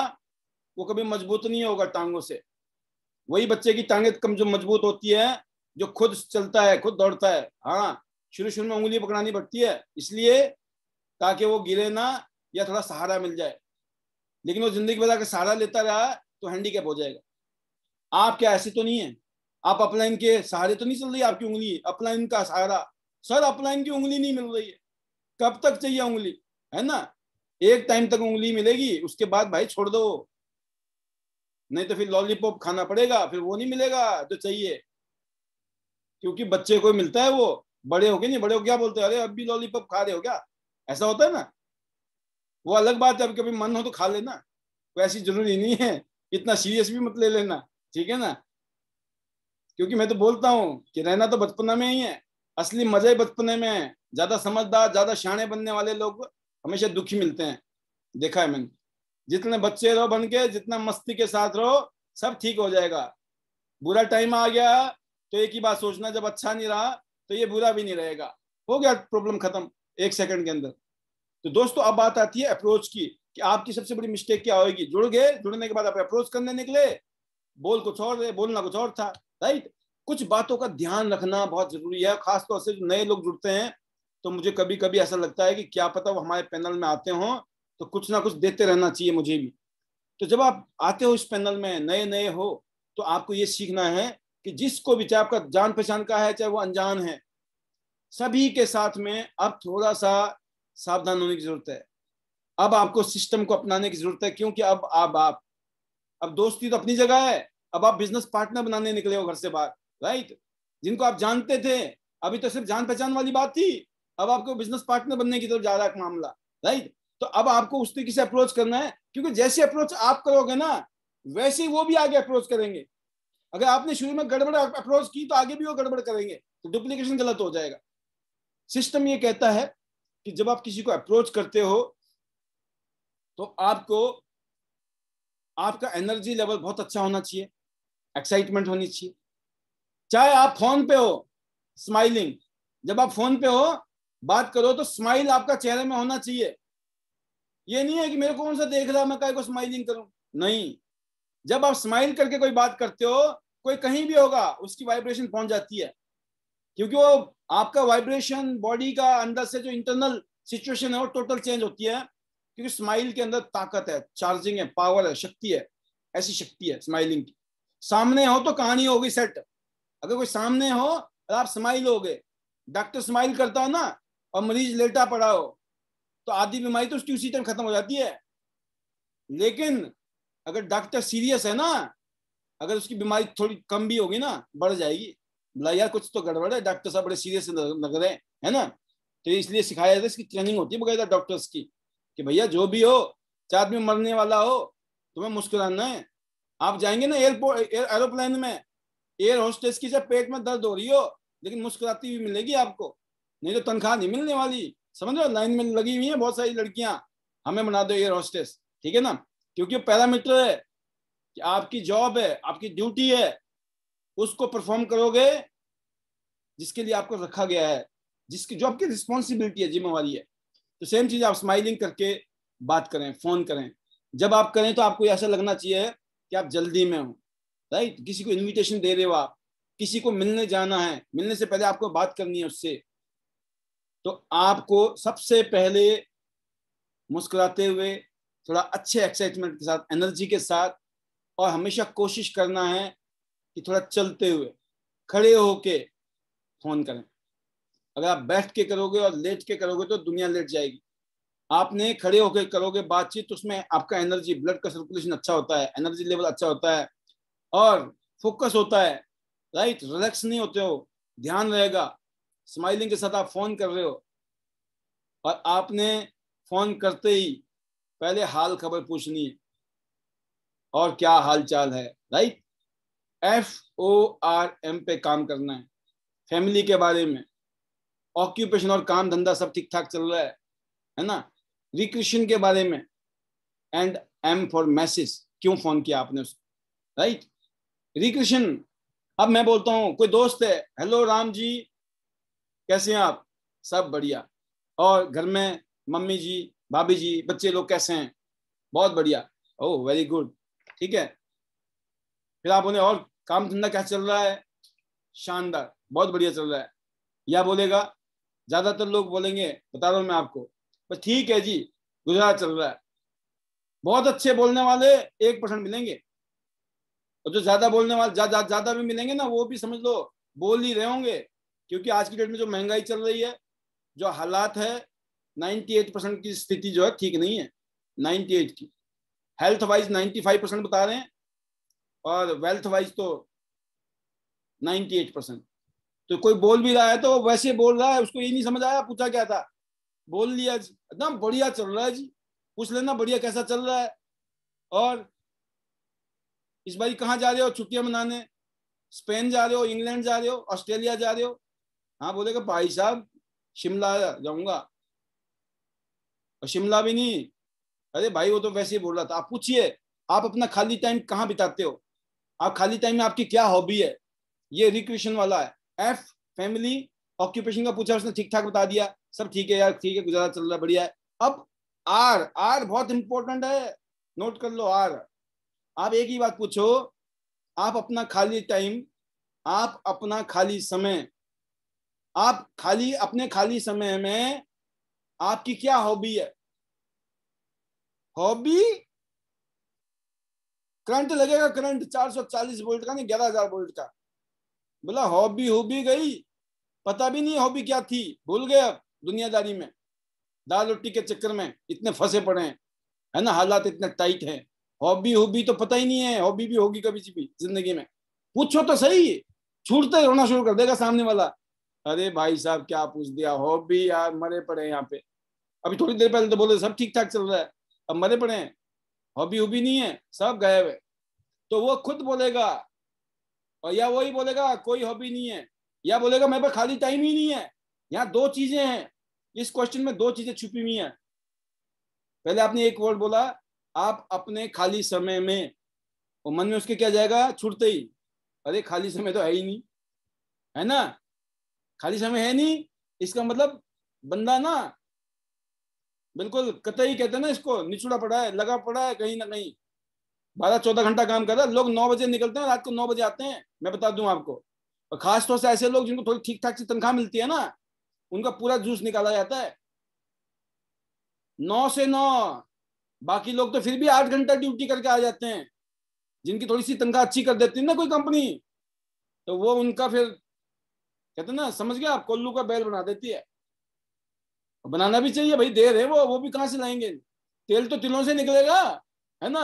Speaker 1: वो कभी मजबूत नहीं होगा टांगों से वही बच्चे की टांगे कम जो मजबूत होती है जो खुद चलता है खुद दौड़ता है हाँ शुरू शुरू में उंगली पकड़ानी पड़ती है इसलिए ताकि वो गिरे ना या थोड़ा सहारा मिल जाए लेकिन वो जिंदगी बजा के सहारा लेता रहा तो हैंडी हो जाएगा आप क्या ऐसे तो नहीं है आप अपलाइन के सहारे तो नहीं चल रही आपकी उंगली अपलाइन का सहारा सर अपलाइन की उंगली नहीं मिल रही है कब तक चाहिए उंगली है ना एक टाइम तक उंगली मिलेगी उसके बाद भाई छोड़ दो नहीं तो फिर लॉलीपॉप खाना पड़ेगा फिर वो नहीं मिलेगा जो चाहिए क्योंकि बच्चे को मिलता है वो बड़े हो गए नहीं बड़े हो क्या बोलते अरे अब भी लॉलीपॉप खा रहे हो क्या ऐसा होता है ना वो अलग बात है अब कभी मन हो तो खा लेना ऐसी जरूरी नहीं है इतना सीरियस भी मत ले लेना ठीक है ना क्योंकि मैं तो बोलता हूँ कि रहना तो बचपना में ही है असली मजे बचपने में है ज्यादा समझदार ज्यादा शाणे बनने वाले लोग हमेशा दुखी मिलते हैं देखा है मैंने जितने बच्चे रहो बन के जितना मस्ती के साथ रहो सब ठीक हो जाएगा बुरा टाइम आ गया तो एक ही बात सोचना जब अच्छा नहीं रहा तो ये बुरा भी नहीं रहेगा हो गया प्रॉब्लम खत्म एक सेकंड के अंदर तो दोस्तों अब बात आती है अप्रोच की कि आपकी सबसे बड़ी मिस्टेक क्या होगी जुड़ गए जुड़ने के बाद आप अप्रोच करने निकले बोल कुछ और बोलना कुछ और था राइट कुछ बातों का ध्यान रखना बहुत जरूरी है खासतौर से जो नए लोग जुड़ते हैं तो मुझे कभी कभी ऐसा लगता है कि क्या पता वो हमारे पैनल में आते हों तो कुछ ना कुछ देते रहना चाहिए मुझे भी तो जब आप आते हो इस पैनल में नए नए हो तो आपको ये सीखना है कि जिसको भी चाहे आपका जान पहचान का है चाहे वो अनजान है सभी के साथ में अब थोड़ा सा सावधान होने की जरूरत है अब आपको सिस्टम को अपनाने की जरूरत है क्योंकि अब आप आप अब दोस्ती तो अपनी जगह है अब आप बिजनेस पार्टनर बनाने निकले हो घर से बाहर राइट जिनको आप जानते थे अभी तो सिर्फ जान पहचान वाली बात थी अब आपको बिजनेस पार्टनर बनने की तरफ जा रहा है मामला राइट तो अब आपको उस तरीके से अप्रोच करना है क्योंकि जैसे अप्रोच आप करोगे ना वैसे वो भी आगे अप्रोच करेंगे अगर आपने शुरू में गड़बड़ अप्रोच की तो आगे भी वो गड़बड़ करेंगे तो डुप्लीकेशन गलत हो जाएगा सिस्टम ये कहता है कि जब आप किसी को अप्रोच करते हो तो आपको आपका एनर्जी लेवल बहुत अच्छा होना चाहिए एक्साइटमेंट होनी चाहिए चाहे आप फोन पे हो स्माइलिंग जब आप फोन पे हो बात करो तो स्माइल आपका चेहरे में होना चाहिए ये नहीं है कि मेरे को कौन सा देख रहा मैं काय को स्माइलिंग करूं नहीं जब आप स्माइल करके कोई बात करते हो कोई कहीं भी होगा उसकी वाइब्रेशन पहुंच जाती है क्योंकि वो आपका वाइब्रेशन बॉडी का अंदर से जो इंटरनल सिचुएशन है वो टोटल चेंज होती है क्योंकि स्माइल के अंदर ताकत है चार्जिंग है पावर है शक्ति है ऐसी शक्ति है स्माइलिंग की सामने हो तो कहानी होगी सेट अगर कोई सामने हो और आप स्माइल हो गए डॉक्टर स्माइल करता हो ना और मरीज लेटा पड़ा हो तो आधी बीमारी तो उसकी उसी टाइम खत्म हो जाती है लेकिन अगर डॉक्टर सीरियस है ना अगर उसकी बीमारी थोड़ी कम भी होगी ना बढ़ जाएगी बोला यार कुछ तो गड़बड़ है डॉक्टर साहब बड़े सीरियस लग रहे हैं है ना तो इसलिए सिखाया जाता है इसकी ट्रेनिंग होती है बकायदा डॉक्टर्स की कि भैया जो भी हो चाहे आदमी मरने वाला हो तुम्हें मुस्कुराना है आप जाएंगे ना एयरपोर्ट एरोप्लेन में एयर होस्टेस की जब पेट में दर्द हो रही हो लेकिन मुस्कुराती हुई मिलेगी आपको नहीं तो तनख्वाह नहीं मिलने वाली समझ रहे हो लाइन में लगी हुई है बहुत सारी लड़कियां हमें बना दो एयर होस्टेस ठीक है ना क्योंकि पैरामीटर है कि आपकी जॉब है आपकी ड्यूटी है उसको परफॉर्म करोगे जिसके लिए आपको रखा गया है जिसकी जॉब की रिस्पॉन्सिबिलिटी है जिम्मेवारी है तो सेम चीज़ आप स्माइलिंग करके बात करें फ़ोन करें जब आप करें तो आपको ऐसा लगना चाहिए कि आप जल्दी में हो राइट किसी को इनविटेशन दे रहे हो आप किसी को मिलने जाना है मिलने से पहले आपको बात करनी है उससे तो आपको सबसे पहले मुस्कुराते हुए थोड़ा अच्छे एक्साइटमेंट के साथ एनर्जी के साथ और हमेशा कोशिश करना है कि थोड़ा चलते हुए खड़े होके फोन करें अगर आप बैठ के करोगे और लेट के करोगे तो दुनिया लेट जाएगी आपने खड़े होकर करोगे बातचीत तो उसमें आपका एनर्जी ब्लड का सर्कुलेशन अच्छा होता है एनर्जी लेवल अच्छा होता है और फोकस होता है राइट रिलैक्स नहीं होते हो ध्यान रहेगा स्माइलिंग के साथ आप फोन कर रहे हो और आपने फोन करते ही पहले हाल खबर पूछनी है और क्या हाल चाल है right F O R M पे काम करना है फैमिली के बारे में ऑक्यूपेशन और काम धंधा सब ठीक ठाक चल रहा है है ना रिक्वेशन के बारे में एंड एम फॉर मैसेज क्यों फोन किया आपने उसको राइट रिक्वेशन अब मैं बोलता हूँ कोई दोस्त है हेलो राम जी कैसे हैं आप सब बढ़िया और घर में मम्मी जी भाभी जी बच्चे लोग कैसे हैं बहुत बढ़िया ओह वेरी गुड ठीक है फिर आप उन्हें और काम धंधा क्या चल रहा है शानदार बहुत बढ़िया चल रहा है या बोलेगा ज्यादातर लोग बोलेंगे बता रहा हूँ मैं आपको बस ठीक है जी गुजरात चल रहा है बहुत अच्छे बोलने वाले एक परसेंट मिलेंगे और जो ज्यादा बोलने वाले ज्यादा ज्यादा भी मिलेंगे ना वो भी समझ लो बोल ही रहे होंगे क्योंकि आज की डेट में जो महंगाई चल रही है जो हालात है 98 परसेंट की स्थिति जो है ठीक नहीं है 98 की हेल्थ वाइज 95 परसेंट बता रहे हैं और वेल्थ वाइज तो 98 परसेंट तो कोई बोल भी रहा है तो वैसे बोल रहा है उसको ये नहीं समझ आया पूछा क्या था बोल लिया जी एकदम बढ़िया चल रहा है जी पूछ लेना बढ़िया कैसा चल रहा है और इस बारी कहाँ जा रहे हो छुट्टियां मनाने स्पेन जा रहे हो इंग्लैंड जा रहे हो ऑस्ट्रेलिया जा रहे हो हाँ बोलेगा भाई साहब शिमला जाऊंगा शिमला भी नहीं अरे भाई वो तो वैसे ही बोल रहा था आप पूछिए आप अपना खाली टाइम कहाँ बिताते हो आप खाली टाइम में आपकी क्या हॉबी है ये रिक्वेशन वाला है एफ फैमिली ऑक्यूपेशन का पूछा उसने ठीक ठाक बता दिया सब ठीक है यार ठीक है गुजारा चल रहा है बढ़िया है अब आर आर बहुत इंपॉर्टेंट है नोट कर लो आर आप एक ही बात पूछो आप अपना खाली टाइम आप अपना खाली समय आप खाली अपने खाली समय में आपकी क्या हॉबी है हॉबी करंट लगेगा करंट 440 वोल्ट का नहीं 11000 वोल्ट का बोला हॉबी हॉबी गई पता भी नहीं हॉबी क्या थी भूल गए अब दुनियादारी में दाल रोटी के चक्कर में इतने फंसे पड़े हैं है ना हालात इतने टाइट हैं हॉबी हॉबी तो पता ही नहीं है हॉबी भी होगी कभी भी जिंदगी में पूछो तो सही छूटते रोना शुरू कर देगा सामने वाला अरे भाई साहब क्या पूछ दिया हॉबी यार मरे पड़े यहाँ पे अभी थोड़ी देर पहले तो बोले सब ठीक ठाक चल रहा है अब मरे पड़े हैं हॉबी उबी नहीं है सब गायब है तो वो खुद बोलेगा और या वही बोलेगा कोई हॉबी नहीं है या बोलेगा मेरे पास खाली टाइम ही नहीं है यहाँ दो चीजें हैं इस क्वेश्चन में दो चीजें छुपी हुई हैं पहले आपने एक वर्ड बोला आप अपने खाली समय में और मन में उसके क्या जाएगा छूटते ही अरे खाली समय तो है ही नहीं है ना खाली समय है नहीं इसका मतलब बंदा ना बिल्कुल कतई कहते ना इसको निचुड़ा पड़ा है लगा पड़ा है कहीं ना कहीं बारह चौदह घंटा काम कर रहा है लोग नौ बजे निकलते हैं रात को नौ बजे आते हैं मैं बता दूं आपको और खास तौर से ऐसे लोग जिनको थोड़ी ठीक ठाक सी तनख्वाह मिलती है ना उनका पूरा जूस निकाला जाता है नौ से नौ बाकी लोग तो फिर भी आठ घंटा ड्यूटी करके आ जाते हैं जिनकी थोड़ी सी तनख्वाह अच्छी कर देती है ना कोई कंपनी तो वो उनका फिर कहते ना समझ गया आप कोल्लू का बैल बना देती है बनाना भी चाहिए भाई दे रहे वो वो भी कहाँ से लाएंगे तेल तो तिलों से निकलेगा है ना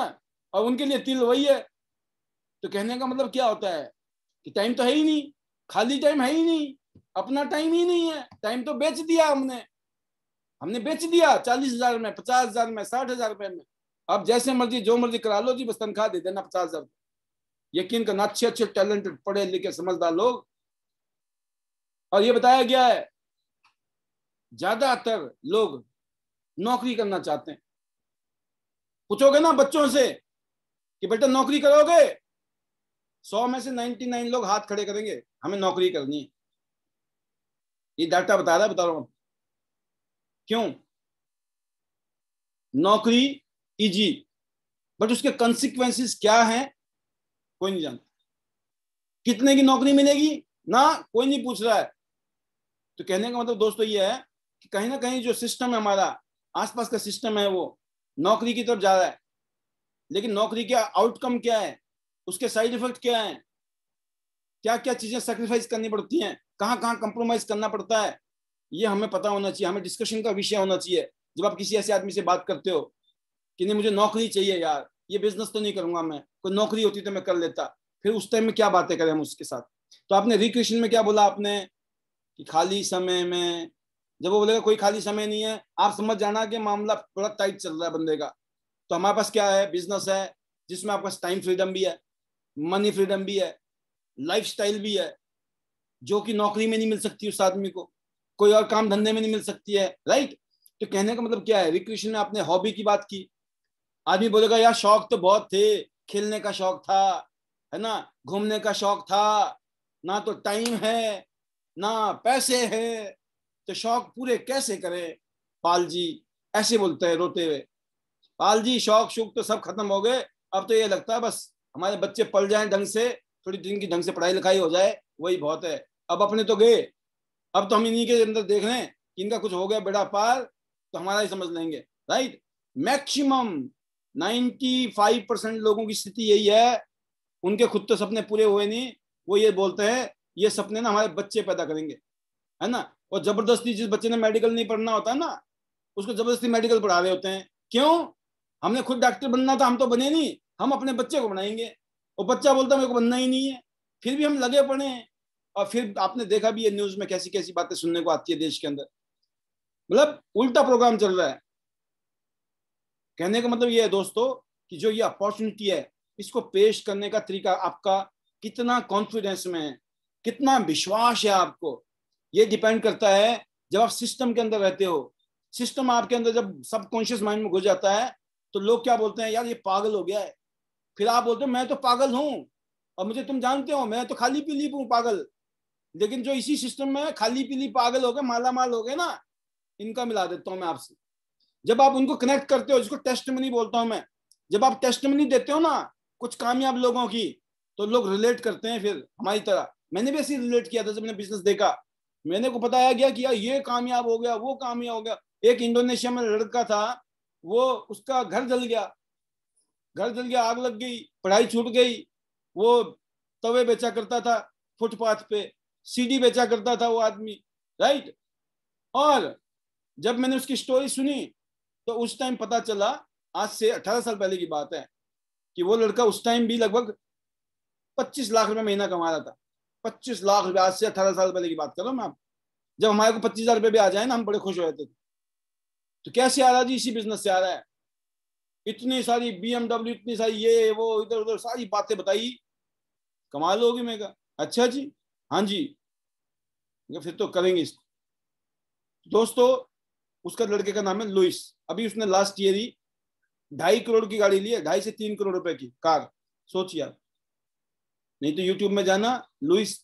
Speaker 1: और उनके लिए तिल वही है तो कहने का मतलब क्या होता है कि टाइम तो है ही नहीं खाली टाइम है ही नहीं अपना टाइम ही नहीं है टाइम तो बेच दिया हमने हमने बेच दिया चालीस हजार में पचास हजार में साठ हजार रुपए में अब जैसे मर्जी जो मर्जी करा लो जी बस तनख्वाह दे देना पचास हजार यकीन करना अच्छे अच्छे टैलेंटेड पढ़े लिखे समझदार लोग और ये बताया गया है ज्यादातर लोग नौकरी करना चाहते हैं पूछोगे ना बच्चों से कि बेटा नौकरी करोगे सौ में से नाइन्टी नाइन लोग हाथ खड़े करेंगे हमें नौकरी करनी है ये डाटा बता रहा है बता रहा हूं क्यों नौकरी इजी बट उसके कंसिक्वेंसेस क्या हैं कोई नहीं जानता कितने की नौकरी मिलेगी ना कोई नहीं पूछ रहा है तो कहने का मतलब दोस्तों ये है कि कहीं ना कहीं जो सिस्टम है हमारा आसपास का सिस्टम है वो नौकरी की तरफ जा रहा है लेकिन नौकरी का आउटकम क्या है उसके साइड इफेक्ट क्या है क्या क्या चीजें सेक्रीफाइस करनी पड़ती हैं कहाँ कहाँ कंप्रोमाइज करना पड़ता है ये हमें पता होना चाहिए हमें डिस्कशन का विषय होना चाहिए जब आप किसी ऐसे आदमी से बात करते हो कि नहीं मुझे नौकरी चाहिए यार ये बिजनेस तो नहीं करूंगा मैं कोई नौकरी होती तो मैं कर लेता फिर उस टाइम में क्या बातें करें हम उसके साथ तो आपने रिक्रिएशन में क्या बोला आपने कि खाली समय में जब वो बोलेगा कोई खाली समय नहीं है आप समझ जाना कि मामला थोड़ा टाइट चल रहा है बंदे का तो हमारे पास क्या है बिजनेस है जिसमें आपके पास टाइम फ्रीडम भी है मनी फ्रीडम भी है लाइफ भी है जो कि नौकरी में नहीं मिल सकती उस आदमी को कोई और काम धंधे में नहीं मिल सकती है राइट तो कहने का मतलब क्या है रिक्रिएशन में आपने हॉबी की बात की आदमी बोलेगा यार शौक तो बहुत थे खेलने का शौक था है ना घूमने का शौक था ना तो टाइम है ना पैसे है तो शौक पूरे कैसे करें पाल जी ऐसे बोलते हैं रोते हुए पाल जी शौक शौक तो सब खत्म हो गए अब तो ये लगता है बस हमारे बच्चे पल जाएं ढंग से थोड़ी दिन की ढंग से पढ़ाई लिखाई हो जाए वही बहुत है अब अपने तो गए अब तो हम इन्हीं के अंदर देख रहे हैं कि इनका कुछ हो गया बेड़ा पार तो हमारा ही समझ लेंगे राइट मैक्सिमम 95 परसेंट लोगों की स्थिति यही है उनके खुद तो सपने पूरे हुए नहीं वो ये बोलते हैं ये सपने ना हमारे बच्चे पैदा करेंगे है ना और जबरदस्ती जिस बच्चे ने मेडिकल नहीं पढ़ना होता है ना उसको जबरदस्ती मेडिकल पढ़ा रहे होते हैं क्यों हमने खुद डॉक्टर बनना था हम तो बने नहीं हम अपने बच्चे को बनाएंगे और बच्चा बोलता मेरे को बनना ही नहीं है फिर भी हम लगे पड़े हैं और फिर आपने देखा भी ये न्यूज में कैसी कैसी बातें सुनने को आती है देश के अंदर मतलब उल्टा प्रोग्राम चल रहा है कहने का मतलब ये है दोस्तों कि जो ये अपॉर्चुनिटी है इसको पेश करने का तरीका आपका कितना कॉन्फिडेंस में है कितना विश्वास है आपको ये डिपेंड करता है जब आप सिस्टम के अंदर रहते हो सिस्टम आपके अंदर जब सबकॉन्शियस माइंड में घुस जाता है तो लोग क्या बोलते हैं यार ये पागल हो गया है फिर आप बोलते हो मैं तो पागल हूँ और मुझे तुम जानते हो मैं तो खाली पीली हूँ पागल लेकिन जो इसी सिस्टम में खाली पीली पागल हो गए माला माल हो गए ना इनका मिला देता हूँ मैं आपसे जब आप उनको कनेक्ट करते हो जिसको टेस्ट मनी बोलता हूँ मैं जब आप टेस्ट मनी देते हो ना कुछ कामयाब लोगों की तो लोग रिलेट करते हैं फिर हमारी तरह मैंने भी ऐसे रिलेट किया था जब मैंने बिजनेस देखा मैंने को बताया गया कि यार ये कामयाब हो गया वो कामयाब हो गया एक इंडोनेशिया में लड़का था वो उसका घर जल गया घर जल गया आग लग गई पढ़ाई छूट गई वो तवे बेचा करता था फुटपाथ पे सीडी बेचा करता था वो आदमी राइट और जब मैंने उसकी स्टोरी सुनी तो उस टाइम पता चला आज से 18 साल पहले की बात है कि वो लड़का उस टाइम भी लगभग 25 लाख रुपए महीना कमा रहा था पच्चीस लाख रुपया आज से अठारह साल पहले की बात कर रहा हूँ मैं जब हमारे को पच्चीस हजार रुपये भी आ जाए ना हम बड़े खुश हो जाते थे तो कैसे आ रहा जी इसी बिजनेस से आ रहा है इतनी सारी बी इतनी सारी ये वो इधर उधर सारी बातें बताई कमाल होगी मैं कहा अच्छा जी हाँ जी फिर तो करेंगे इसको दोस्तों उसका लड़के का नाम है लुइस अभी उसने लास्ट ईयर ही ढाई करोड़ की गाड़ी ली है ढाई से तीन करोड़ रुपए की कार सोचिए आप नहीं तो यूट्यूब में जाना लुइस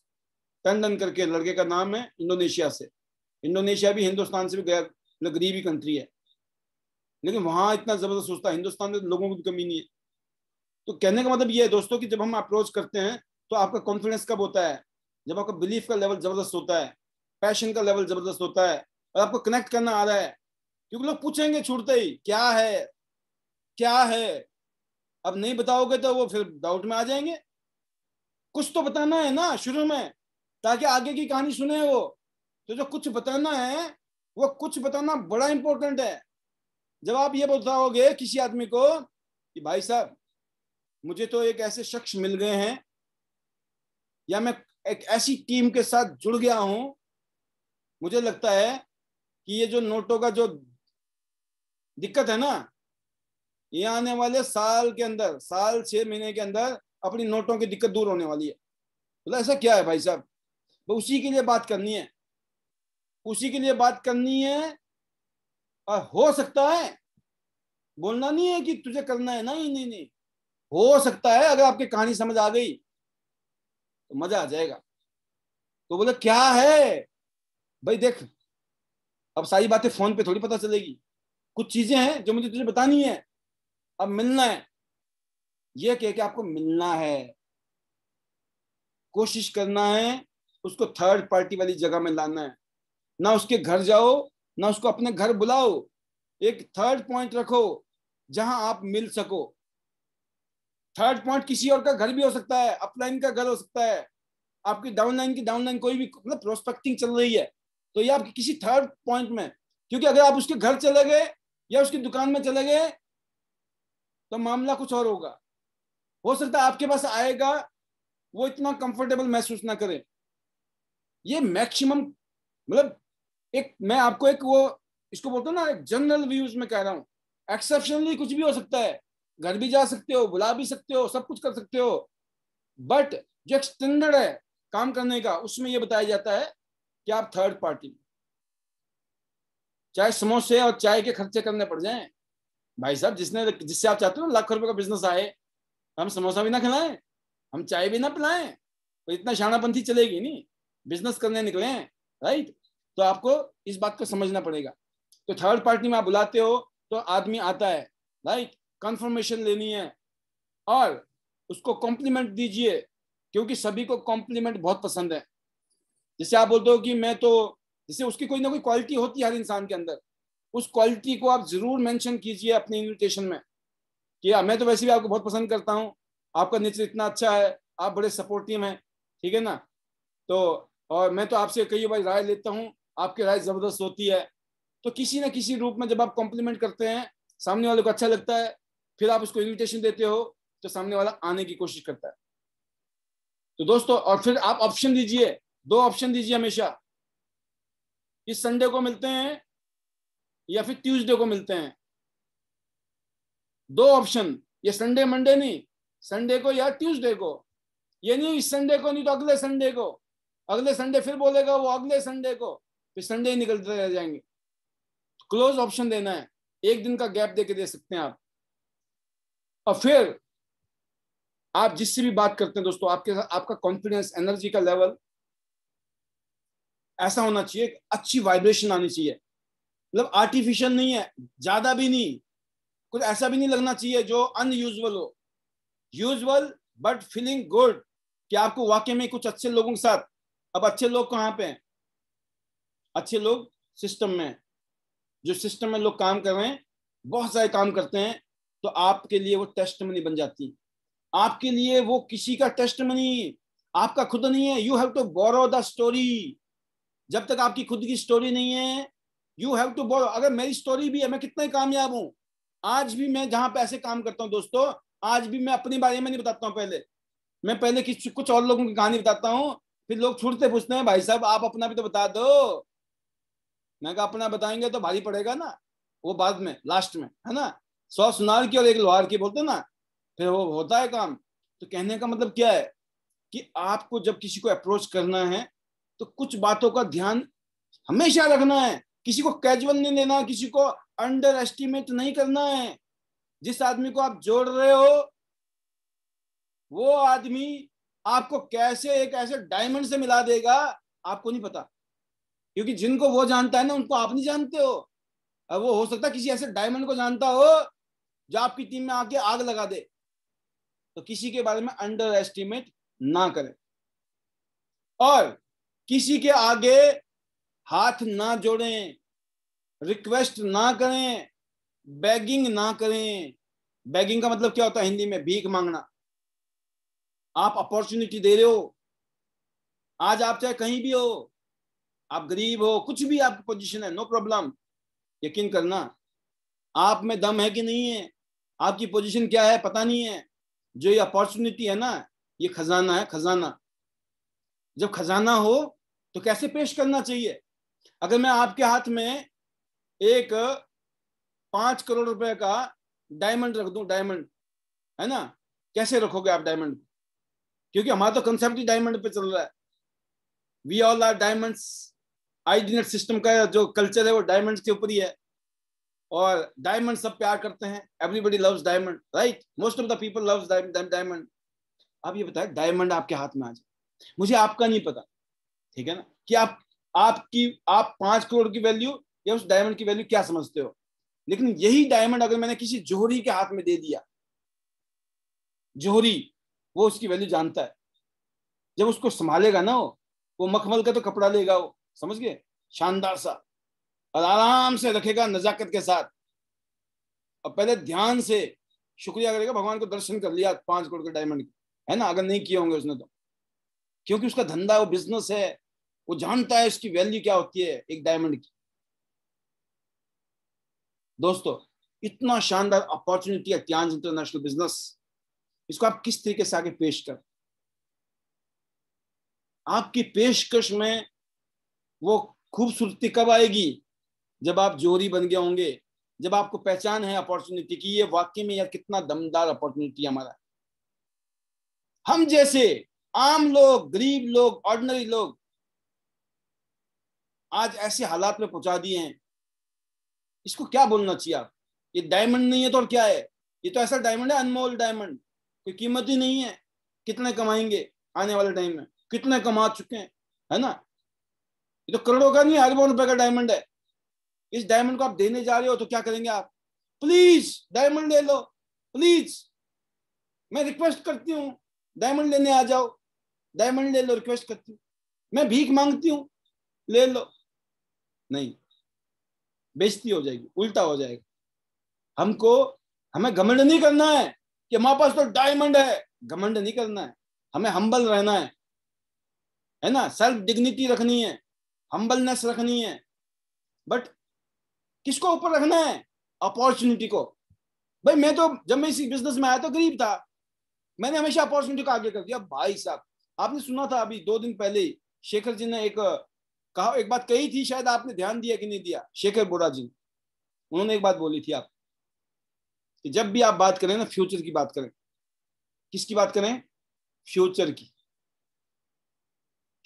Speaker 1: टंडन करके लड़के का नाम है इंडोनेशिया से इंडोनेशिया भी हिंदुस्तान से भी गैर मतलब गरीबी कंट्री है लेकिन वहां इतना ज़बरदस्त सोचता है हिंदुस्तान में लोगों की कमी नहीं है तो कहने का मतलब ये है दोस्तों कि जब हम अप्रोच करते हैं तो आपका कॉन्फिडेंस कब होता है जब आपका बिलीफ का लेवल ज़बरदस्त होता है पैशन का लेवल ज़बरदस्त होता है और आपको कनेक्ट करना आ रहा है क्योंकि लोग पूछेंगे छूटते ही क्या है क्या है अब नहीं बताओगे तो वो फिर डाउट में आ जाएंगे कुछ तो बताना है ना शुरू में ताकि आगे की कहानी सुने वो तो जो कुछ बताना है वो कुछ बताना बड़ा इंपॉर्टेंट है जब आप ये बताओगे किसी आदमी को कि भाई साहब मुझे तो एक ऐसे शख्स मिल गए हैं या मैं एक ऐसी टीम के साथ जुड़ गया हूं मुझे लगता है कि ये जो नोटों का जो दिक्कत है ना ये आने वाले साल के अंदर साल छह महीने के अंदर अपनी नोटों की दिक्कत दूर होने वाली है बोला ऐसा क्या है भाई साहब उसी के लिए बात करनी है उसी के लिए बात करनी है और हो सकता है बोलना नहीं है कि तुझे करना है ना नहीं नहीं हो सकता है अगर आपकी कहानी समझ आ गई तो मजा आ जाएगा तो बोले क्या है भाई देख अब सारी बातें फोन पे थोड़ी पता चलेगी कुछ चीजें हैं जो मुझे तुझे बतानी है अब मिलना है ये कह के आपको मिलना है कोशिश करना है उसको थर्ड पार्टी वाली जगह में लाना है ना उसके घर जाओ ना उसको अपने घर बुलाओ एक थर्ड पॉइंट रखो जहां आप मिल सको थर्ड पॉइंट किसी और का घर भी हो सकता है अपलाइन का घर हो सकता है आपकी डाउनलाइन की डाउनलाइन कोई भी मतलब प्रोस्पेक्टिंग चल रही है तो ये आपकी किसी थर्ड पॉइंट में क्योंकि अगर आप उसके घर चले गए या उसकी दुकान में चले गए तो मामला कुछ और होगा हो सकता है आपके पास आएगा वो इतना कंफर्टेबल महसूस ना करे ये मैक्सिमम मतलब एक मैं आपको एक वो इसको बोलता हूँ ना एक जनरल व्यूज में कह रहा हूँ एक्सेप्शनली कुछ भी हो सकता है घर भी जा सकते हो बुला भी सकते हो सब कुछ कर सकते हो बट जो एक स्टैंडर्ड है काम करने का उसमें यह बताया जाता है कि आप थर्ड पार्टी चाहे समोसे और चाय के खर्चे करने पड़ जाए भाई साहब जिसने जिससे आप चाहते हो लाखों रुपए का बिजनेस आए हम समोसा भी ना खिलाएं हम चाय भी ना पिलाएं तो इतना शाणापंथी चलेगी नहीं बिजनेस करने निकले हैं राइट तो आपको इस बात को समझना पड़ेगा तो थर्ड पार्टी में आप बुलाते हो तो आदमी आता है राइट कंफर्मेशन लेनी है और उसको कॉम्प्लीमेंट दीजिए क्योंकि सभी को कॉम्प्लीमेंट बहुत पसंद है जैसे आप बोलते हो कि मैं तो जैसे उसकी कोई ना कोई क्वालिटी होती है हर इंसान के अंदर उस क्वालिटी को आप जरूर मेंशन कीजिए अपने इन्विटेशन में कि मैं तो वैसे भी आपको बहुत पसंद करता हूँ आपका नेचर इतना अच्छा है आप बड़े सपोर्टिव हैं ठीक है ना तो और मैं तो आपसे कई बार राय लेता हूँ आपकी राय ज़बरदस्त होती है तो किसी ना किसी रूप में जब आप कॉम्प्लीमेंट करते हैं सामने वाले को अच्छा लगता है फिर आप उसको इन्विटेशन देते हो तो सामने वाला आने की कोशिश करता है तो दोस्तों और फिर आप ऑप्शन दीजिए दो ऑप्शन दीजिए हमेशा इस संडे को मिलते हैं या फिर ट्यूसडे को मिलते हैं दो ऑप्शन ये संडे मंडे नहीं संडे को या ट्यूसडे को ये नहीं इस संडे को नहीं तो अगले संडे को अगले संडे फिर बोलेगा वो अगले संडे को फिर संडे ही निकलते रह जाएंगे क्लोज ऑप्शन देना है एक दिन का गैप दे के दे सकते हैं आप और फिर आप जिससे भी बात करते हैं दोस्तों आपके साथ आपका कॉन्फिडेंस एनर्जी का लेवल ऐसा होना चाहिए अच्छी वाइब्रेशन आनी चाहिए मतलब आर्टिफिशियल नहीं है ज्यादा भी नहीं कुछ ऐसा भी नहीं लगना चाहिए जो अनयूजल हो यूजल बट फीलिंग गुड कि आपको वाकई में कुछ अच्छे लोगों के साथ अब अच्छे लोग कहाँ पे हैं अच्छे लोग सिस्टम में जो सिस्टम में लोग काम कर रहे हैं बहुत सारे काम करते हैं तो आपके लिए वो टेस्ट मनी बन जाती आपके लिए वो किसी का टेस्ट मनी आपका खुद नहीं है you have to borrow the story जब तक आपकी खुद की स्टोरी नहीं है यू हैव टू बोरो अगर मेरी स्टोरी भी है मैं कितने कामयाब हूं आज भी मैं जहां पे ऐसे काम करता हूँ दोस्तों आज भी मैं अपने बारे में नहीं बताता हूँ पहले मैं पहले किस कुछ और लोगों की कहानी बताता हूँ फिर लोग छूटते पूछते हैं भाई साहब आप अपना भी तो बता दो मैं कहा अपना बताएंगे तो भारी पड़ेगा ना वो बाद में लास्ट में है ना सौ सुनार की और एक लोहार की बोलते ना फिर वो होता है काम तो कहने का मतलब क्या है कि आपको जब किसी को अप्रोच करना है तो कुछ बातों का ध्यान हमेशा रखना है किसी को कैजुअल नहीं लेना किसी को अंडर एस्टिमेट नहीं करना है जिस आदमी को आप जोड़ रहे हो वो आदमी आपको कैसे एक ऐसे डायमंड से मिला देगा आपको नहीं पता क्योंकि जिनको वो जानता है ना उनको आप नहीं जानते हो अब वो हो सकता है किसी ऐसे डायमंड को जानता हो जो आपकी टीम में आके आग लगा दे तो किसी के बारे में अंडर एस्टिमेट ना करें और किसी के आगे हाथ ना जोड़ें रिक्वेस्ट ना करें बैगिंग ना करें बैगिंग का मतलब क्या होता है हिंदी में भीख मांगना आप अपॉर्चुनिटी दे रहे हो आज आप चाहे कहीं भी हो आप गरीब हो कुछ भी आपकी पोजीशन है नो प्रॉब्लम यकीन करना आप में दम है कि नहीं है आपकी पोजीशन क्या है पता नहीं है जो ये अपॉर्चुनिटी है ना ये खजाना है खजाना जब खजाना हो तो कैसे पेश करना चाहिए अगर मैं आपके हाथ में एक पांच करोड़ रुपए का डायमंड रख दू डायमंड है ना कैसे रखोगे आप डायमंड क्योंकि हमारा तो कंसेप्ट ही डायमंड पे चल रहा है we all are diamonds IDnet system का जो कल्चर है वो डायमंड के ऊपर ही है और डायमंड सब प्यार करते हैं everybody loves diamond right most of the people loves diamond आप ये बताए डायमंड आपके हाथ में आ जाए मुझे आपका नहीं पता ठीक है ना कि आप आपकी आप पांच करोड़ की वैल्यू या उस डायमंड की वैल्यू क्या समझते हो लेकिन यही डायमंड अगर मैंने किसी जोहरी के हाथ में दे दिया जोहरी वो उसकी वैल्यू जानता है जब उसको संभालेगा ना वो वो मखमल का तो कपड़ा लेगा वो समझ गए शानदार सा और आराम से रखेगा नजाकत के साथ और पहले ध्यान से शुक्रिया करेगा भगवान को दर्शन कर लिया पांच करोड़ के डायमंड है ना अगर नहीं किए होंगे उसने तो क्योंकि उसका धंधा वो बिजनेस है वो जानता है उसकी वैल्यू क्या होती है एक डायमंड की दोस्तों इतना शानदार अपॉर्चुनिटी है त्यांज इंटरनेशनल बिजनेस इसको आप किस तरीके से आगे पेश कर आपकी पेशकश में वो खूबसूरती कब आएगी जब आप जोरी बन गए होंगे जब आपको पहचान है अपॉर्चुनिटी की ये वाक्य में यार कितना दमदार अपॉर्चुनिटी हमारा हम जैसे आम लोग गरीब लोग ऑर्डिनरी लोग आज ऐसे हालात में पहुंचा दिए हैं इसको क्या बोलना चाहिए आप ये डायमंड नहीं है तो और क्या है ये तो ऐसा डायमंड है अनमोल डायमंड कोई कीमत ही नहीं है कितने कमाएंगे आने वाले टाइम में कितने कमा चुके हैं है ना ये तो करोड़ों का नहीं अरबों रुपए का डायमंड है इस डायमंड को आप देने जा रहे हो तो क्या करेंगे आप प्लीज डायमंड ले लो प्लीज मैं रिक्वेस्ट करती हूँ डायमंड लेने आ जाओ डायमंड ले लो रिक्वेस्ट करती हूँ मैं भीख मांगती हूँ ले लो नहीं बेजती हो जाएगी उल्टा हो जाएगा हमको हमें घमंड नहीं करना है कि हमारे पास तो डायमंड है घमंड नहीं करना है हमें हम्बल रहना है है ना सेल्फ डिग्निटी रखनी है हम्बलनेस रखनी है बट किसको ऊपर रखना है अपॉर्चुनिटी को भाई मैं तो जब मैं इसी बिजनेस में आया तो गरीब था मैंने हमेशा अपॉर्चुनिटी को आगे कर दिया भाई साहब आपने सुना था अभी दो दिन पहले शेखर जी ने एक कहा एक बात कही थी शायद आपने ध्यान दिया कि नहीं दिया शेखर बोरा जी उन्होंने एक बात बोली थी आप कि जब भी आप बात करें ना फ्यूचर की बात करें किसकी बात करें फ्यूचर की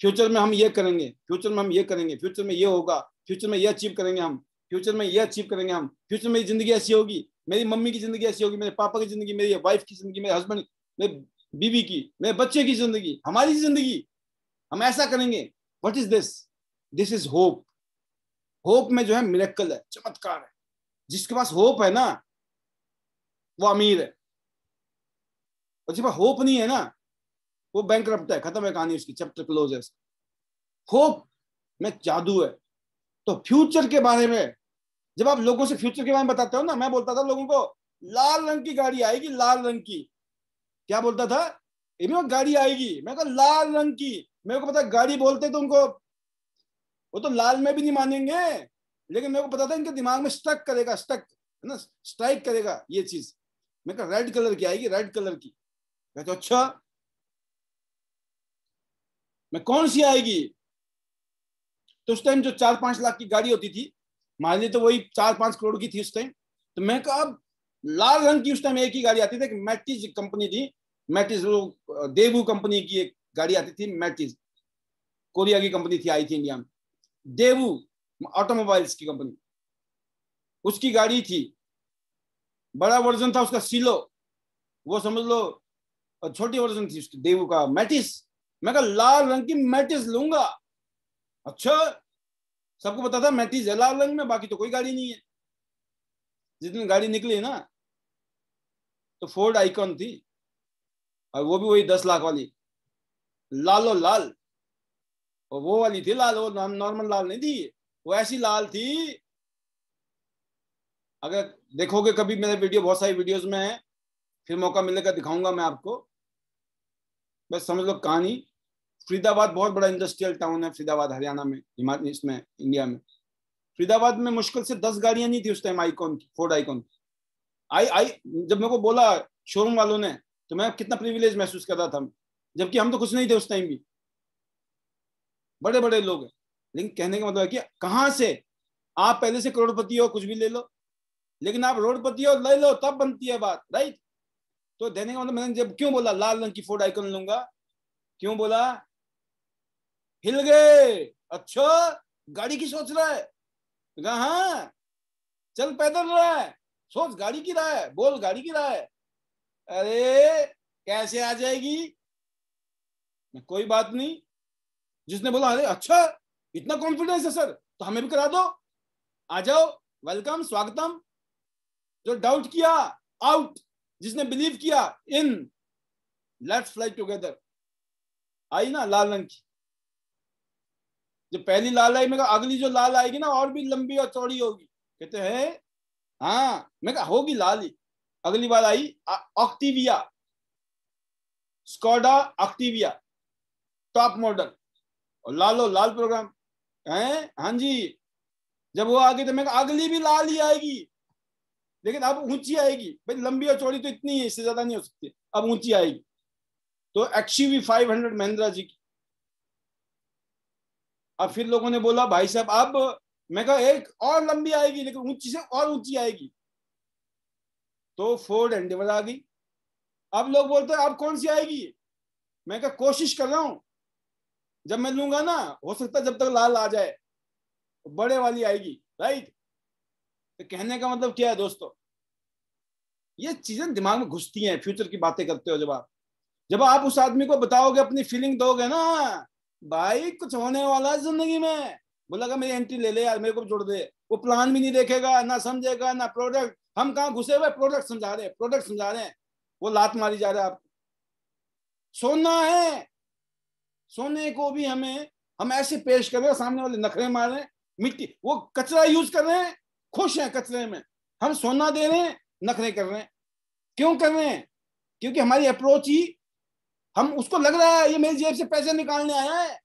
Speaker 1: फ्यूचर में हम ये करेंगे फ्यूचर में हम ये करेंगे फ्यूचर में ये होगा फ्यूचर में ये अचीव करेंगे हम फ्यूचर में ये अचीव करेंगे हम फ्यूचर में जिंदगी ऐसी होगी मेरी मम्मी की जिंदगी ऐसी होगी मेरे पापा की जिंदगी मेरी वाइफ की जिंदगी मेरे हस्बैंड मेरे बीवी की मेरे बच्चे की जिंदगी हमारी जिंदगी हम ऐसा करेंगे what is this this is hope hope में जो है मिरेकल है चमत्कार है जिसके पास होप है ना वो अमीर है और जिसके पास होप नहीं है ना वो बैंक है खत्म है कहानी उसकी चैप्टर क्लोज है होप में जादू है तो फ्यूचर के बारे में जब आप लोगों से फ्यूचर के बारे में बताते हो ना मैं बोलता था लोगों को लाल रंग की गाड़ी आएगी लाल रंग की क्या बोलता था गाड़ी आएगी मैं कहा लाल रंग की मेरे को पता गाड़ी बोलते तो उनको वो तो लाल में भी नहीं मानेंगे लेकिन मेरे को पता था इनके दिमाग में स्ट्रक करेगा स्ट्रक है ना स्ट्राइक करेगा ये चीज मैं कहा रेड कलर की आएगी रेड कलर की तो अच्छा मैं कौन सी आएगी तो उस टाइम जो चार पांच लाख की गाड़ी होती थी मान ली तो वही चार पांच करोड़ की थी उस टाइम तो मैं कहा अब लाल रंग की उस टाइम एक ही गाड़ी आती थी मैटिज कंपनी थी मैटिज वो देवू कंपनी की एक गाड़ी आती थी मैटिज कोरिया की कंपनी थी आई थी इंडिया में देवू ऑटोमोबाइल्स की कंपनी उसकी गाड़ी थी बड़ा वर्जन था उसका सिलो वो समझ लो और छोटी वर्जन थी उसकी देवू का मैटिस मैं कहा लाल रंग की मैटिस लूंगा अच्छा सबको पता था मैटिस है लाल रंग में बाकी तो कोई गाड़ी नहीं है जिस दिन गाड़ी निकली ना तो फोर्ड आइकॉन थी और वो भी वही दस लाख वाली लालो लाल और वो वाली थी लाल वो हम नॉर्मल लाल नहीं थी वो ऐसी लाल थी अगर देखोगे कभी मेरे वीडियो बहुत सारी वीडियोस में है फिर मौका मिलेगा दिखाऊंगा मैं आपको बस समझ लो कहानी फरीदाबाद बहुत बड़ा इंडस्ट्रियल टाउन है फरीदाबाद हरियाणा में हिमाचल इसमें इंडिया में फरीदाबाद में मुश्किल से दस गाड़ियां नहीं थी उस टाइम आईकॉन की फोर्ड आईकॉन की आई आई जब मेरे को बोला शोरूम वालों ने तो मैं कितना प्रिविलेज महसूस कर रहा था जबकि हम तो कुछ नहीं थे उस टाइम भी बड़े बड़े लोग हैं लेकिन कहने का मतलब है कि कहां से आप पहले से करोड़पति हो कुछ भी ले लो लेकिन आप रोडपति हो ले लो तब बनती है बात राइट तो देने का मतलब मैंने जब क्यों बोला लाल रंग की फोटो आइकन लूंगा क्यों बोला हिल गए अच्छा गाड़ी की सोच रहा है तो हाँ चल पैदल रहा है सोच गाड़ी की रहा है बोल गाड़ी की रहा है अरे कैसे आ जाएगी कोई बात नहीं जिसने बोला अरे अच्छा इतना कॉन्फिडेंस है सर तो हमें भी करा दो आ जाओ वेलकम स्वागतम जो डाउट किया आउट जिसने बिलीव किया इन लेट्स फ्लाई टुगेदर आई ना लाल रंग की जो पहली लाल आई मैं अगली जो लाल आएगी ना और भी लंबी और चौड़ी होगी कहते हैं हाँ मैं कहा होगी लाल ही अगली बार आई Octavia Skoda Octavia top model और लालो लाल प्रोग्राम हैं हाँ जी जब वो आ गई तो मैं अगली भी लाल ही आएगी लेकिन अब ऊंची आएगी भाई लंबी और चौड़ी तो इतनी है इससे ज्यादा नहीं हो सकती अब ऊंची आएगी तो फाइव हंड्रेड महिंद्रा जी की अब फिर लोगों ने बोला भाई साहब अब मैं कहा एक और लंबी आएगी लेकिन ऊंची से और ऊंची आएगी तो फोर्ड एंडेवर आ गई अब लोग बोलते हैं अब कौन सी आएगी मैं कहा कोशिश कर रहा हूं जब मैं लूंगा ना हो सकता है जब तक लाल आ जाए बड़े वाली आएगी राइट तो कहने का मतलब क्या है दोस्तों ये चीजें दिमाग में घुसती हैं फ्यूचर की बातें करते हो जब आप जब आप उस आदमी को बताओगे अपनी फीलिंग दोगे ना भाई कुछ होने वाला है जिंदगी में बोला मेरी एंट्री ले ले यार मेरे को जोड़ दे वो प्लान भी नहीं देखेगा ना समझेगा ना प्रोडक्ट हम कहा घुसे हुए प्रोडक्ट समझा रहे प्रोडक्ट समझा रहे हैं वो लात मारी जा रहा है सोना है सोने को भी हमें हम ऐसे पेश कर रहे हैं सामने वाले नखरे मार रहे हैं मिट्टी वो कचरा यूज कर रहे हैं खुश हैं कचरे में हम सोना दे रहे हैं नखरे कर रहे हैं क्यों कर रहे हैं क्योंकि हमारी अप्रोच ही हम उसको लग रहा है ये मेरी जेब से पैसे निकालने आया है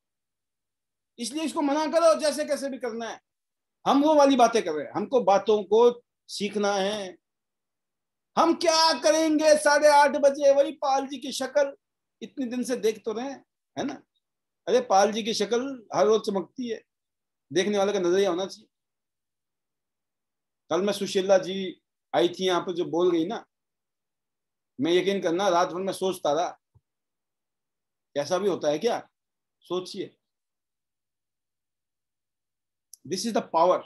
Speaker 1: इसलिए इसको मना करो जैसे कैसे भी करना है हम वो वाली बातें कर रहे हैं हमको बातों को सीखना है हम क्या करेंगे साढ़े आठ बजे वही पाल जी की शक्ल इतने दिन से देख तो रहे हैं है ना अरे पाल जी की शक्ल हर रोज चमकती है देखने वाले का नजरिया होना चाहिए कल मैं सुशीला जी आई थी यहाँ पर जो बोल गई ना मैं यकीन करना रात भर में सोचता रहा ऐसा भी होता है क्या सोचिए this is the power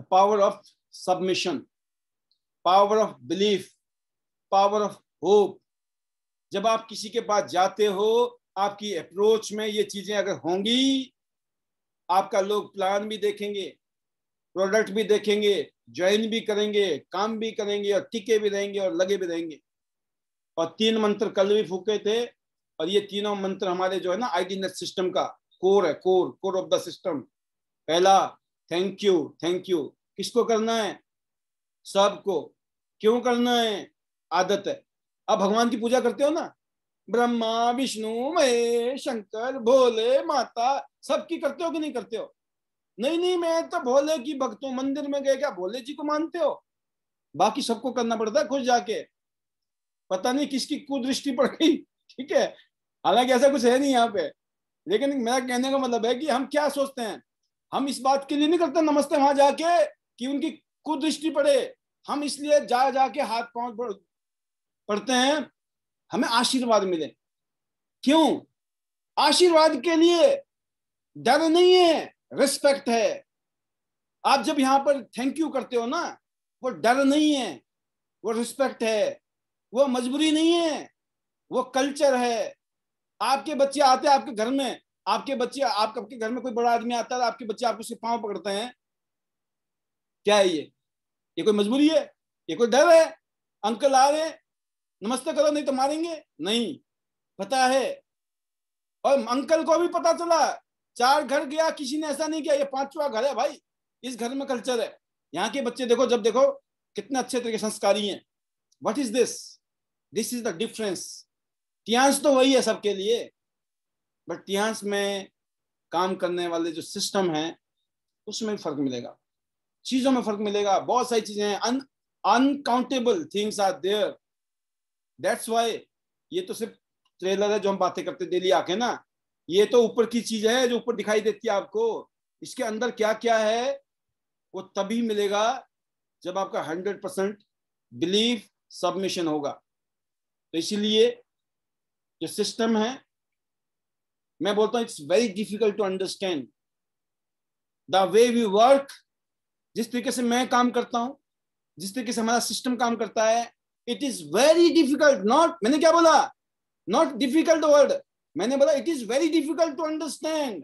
Speaker 1: the power of submission power of belief power of hope जब आप किसी के पास जाते हो आपकी अप्रोच में ये चीजें अगर होंगी आपका लोग प्लान भी देखेंगे प्रोडक्ट भी देखेंगे ज्वाइन भी करेंगे काम भी करेंगे और टिके भी रहेंगे और लगे भी रहेंगे और तीन मंत्र कल भी फूके थे और ये तीनों मंत्र हमारे जो है ना आई सिस्टम का कोर है core core of the system पहला थैंक यू थैंक यू किसको करना है सबको क्यों करना है आदत है आप भगवान की पूजा करते हो ना ब्रह्मा विष्णु महेश शंकर भोले माता सबकी करते हो कि नहीं करते हो नहीं नहीं मैं तो भोले की भक्त हूं मंदिर में गए क्या भोले जी को मानते हो बाकी सबको करना पड़ता है खुद जाके पता नहीं किसकी कुदृष्टि पड़ गई ठीक है हालांकि ऐसा कुछ है नहीं यहाँ पे लेकिन मेरा कहने का मतलब है कि हम क्या सोचते हैं हम इस बात के लिए नहीं करते नमस्ते वहां जाके कि उनकी कुदृष्टि पड़े हम इसलिए जा जाके हाथ पांव पढ़ते हैं हमें आशीर्वाद मिले क्यों आशीर्वाद के लिए डर नहीं है रिस्पेक्ट है आप जब यहां पर थैंक यू करते हो ना वो डर नहीं है वो रिस्पेक्ट है वो मजबूरी नहीं है वो कल्चर है आपके बच्चे आते हैं आपके घर में आपके बच्चे आप आपके घर में कोई बड़ा आदमी आता है तो आपके बच्चे आपको पांव पकड़ते हैं क्या है ये ये कोई मजबूरी है ये कोई डर है अंकल आ रहे हैं नमस्ते करो नहीं तो मारेंगे नहीं पता है और अंकल को भी पता चला चार घर गया किसी ने ऐसा नहीं किया ये पांचवा घर है भाई इस घर में कल्चर है यहाँ के बच्चे देखो जब देखो कितने अच्छे तरीके संस्कारी हैं what is this this is the difference Tiens तो वही है सबके लिए बट टियांस में काम करने वाले जो सिस्टम है उसमें फर्क मिलेगा चीजों में फर्क मिलेगा बहुत सारी चीजें हैं uncountable things are there that's why ये तो सिर्फ ट्रेलर है जो हम बातें करते डेली आके ना ये तो ऊपर की चीज है जो ऊपर दिखाई देती है आपको इसके अंदर क्या क्या है वो तभी मिलेगा जब आपका हंड्रेड परसेंट बिलीव सबमिशन होगा तो इसीलिए जो सिस्टम है मैं बोलता हूं it's very difficult to understand the way we work जिस तरीके से मैं काम करता हूं जिस तरीके से हमारा सिस्टम काम करता है it is very difficult not मैंने क्या बोला नॉट डिफिकल्ट वर्ड मैंने बोला it is very difficult to understand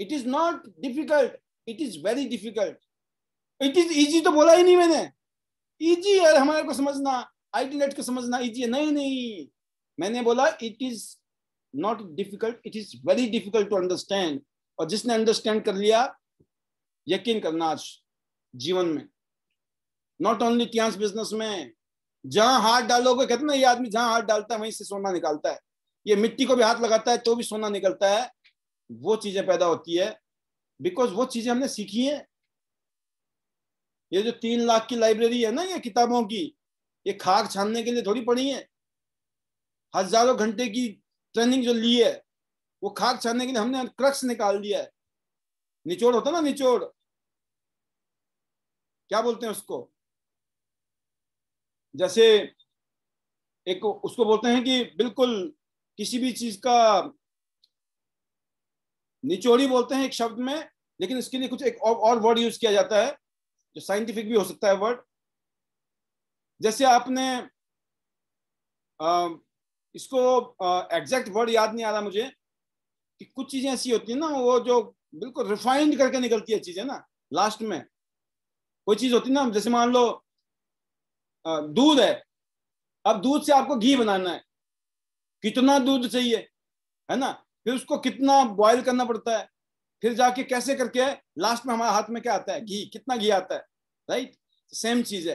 Speaker 1: it is not difficult it is very difficult it is easy तो बोला ही नहीं मैंने इजी है हमारे को समझना आइटनेट को समझना इजी है नहीं नहीं मैंने बोला it is not difficult it is very difficult to understand और जिसने अंडरस्टैंड कर लिया यकीन करना आज जीवन में नॉट ओनली क्यांस बिजनेस में जहां हाथ डालोगे कहते ना ये आदमी जहां हाथ डालता है वहीं से सोना निकालता है ये मिट्टी को भी हाथ लगाता है तो भी सोना निकलता है वो चीजें पैदा होती है बिकॉज वो चीजें हमने सीखी है ये जो तीन लाख की लाइब्रेरी है ना ये किताबों की ये खाक छानने के लिए थोड़ी पड़ी है हजारों घंटे की ट्रेनिंग जो ली है वो खाक छानने के लिए हमने क्रक्स निकाल दिया है निचोड़ होता ना निचोड़ क्या बोलते हैं उसको जैसे एक उसको बोलते हैं कि बिल्कुल किसी भी चीज का निचोड़ी बोलते हैं एक शब्द में लेकिन इसके लिए कुछ एक और, और वर्ड यूज किया जाता है जो साइंटिफिक भी हो सकता है वर्ड जैसे आपने आ, इसको एग्जैक्ट वर्ड याद नहीं आ रहा मुझे कि कुछ चीजें ऐसी होती है ना वो जो बिल्कुल रिफाइंड करके निकलती है चीजें ना लास्ट में कोई चीज होती ना जैसे मान लो दूध है अब दूध से आपको घी बनाना है कितना दूध चाहिए है ना फिर उसको कितना बॉयल करना पड़ता है फिर जाके कैसे करके लास्ट में हमारे हाथ में क्या आता है घी कितना घी आता है राइट सेम चीज है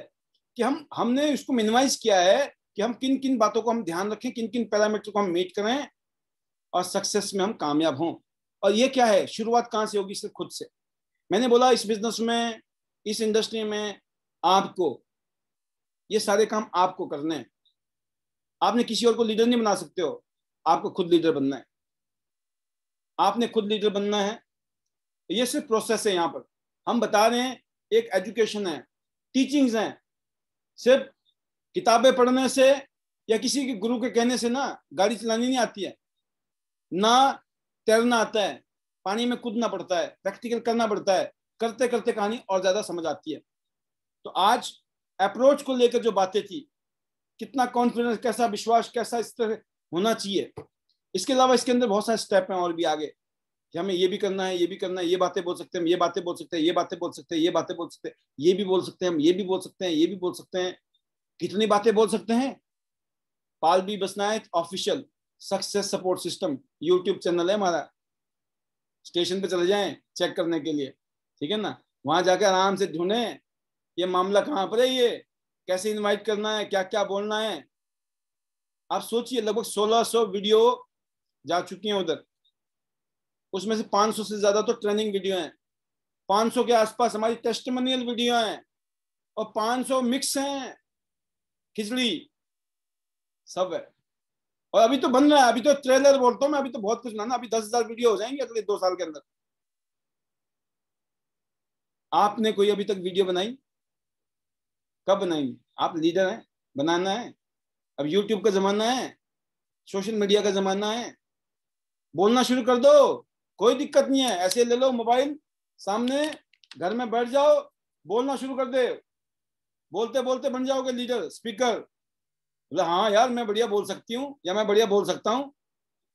Speaker 1: कि हम हमने इसको मिनिमाइज किया है कि हम किन किन बातों को हम ध्यान रखें किन किन पैरामीटर को हम मीट करें और सक्सेस में हम कामयाब हों और ये क्या है शुरुआत कहाँ से होगी सिर्फ खुद से मैंने बोला इस बिजनेस में इस इंडस्ट्री में आपको ये सारे काम आपको करने हैं आपने किसी और को लीडर नहीं बना सकते हो आपको खुद लीडर बनना है आपने खुद लीडर बनना है ये सिर्फ प्रोसेस है यहाँ पर हम बता रहे हैं एक एजुकेशन है टीचिंग्स हैं सिर्फ किताबें पढ़ने से या किसी के गुरु के कहने से ना गाड़ी चलानी नहीं आती है ना तैरना आता है पानी में कूदना पड़ता है प्रैक्टिकल करना पड़ता है करते करते कहानी और ज्यादा समझ आती है तो आज अप्रोच को लेकर जो बातें थी कितना कॉन्फिडेंस कैसा विश्वास कैसा इस तरह होना चाहिए इसके अलावा इसके अंदर बहुत सारे स्टेप हैं और भी आगे कि हमें ये भी करना है ये भी करना है ये बातें बोल सकते हैं ये बातें बोल सकते हैं ये बातें बोल सकते हैं ये बातें बोल सकते हैं ये भी बोल सकते हैं हम ये भी बोल सकते हैं ये भी बोल सकते हैं कितनी बातें बोल सकते हैं Pal B Basnyat official success support system YouTube channel है हमारा स्टेशन पे चले जाएं चेक करने के लिए ठीक है ना वहां जाकर आराम से ढूंढें ये मामला कहां पर है ये कैसे इनवाइट करना है क्या क्या बोलना है आप सोचिए लगभग 1600 वीडियो जा चुकी हैं उधर उसमें से 500 से ज्यादा तो ट्रेनिंग वीडियो हैं 500 के आसपास हमारी टेस्टमोनियल वीडियो हैं और 500 मिक्स हैं खिचड़ी सब है और अभी तो बन रहा है अभी तो ट्रेलर बोलता हूँ मैं अभी तो बहुत कुछ ना अभी दस हजार वीडियो हो जाएंगे अगले दो साल के अंदर आपने कोई अभी तक वीडियो बनाई कब बनाएंगे आप लीडर हैं बनाना है अब यूट्यूब का जमाना है सोशल मीडिया का जमाना है बोलना शुरू कर दो कोई दिक्कत नहीं है ऐसे ले लो मोबाइल सामने घर में बैठ जाओ बोलना शुरू कर दे बोलते बोलते बन जाओगे लीडर स्पीकर बोले हाँ यार मैं बढ़िया बोल सकती हूँ या मैं बढ़िया बोल सकता हूँ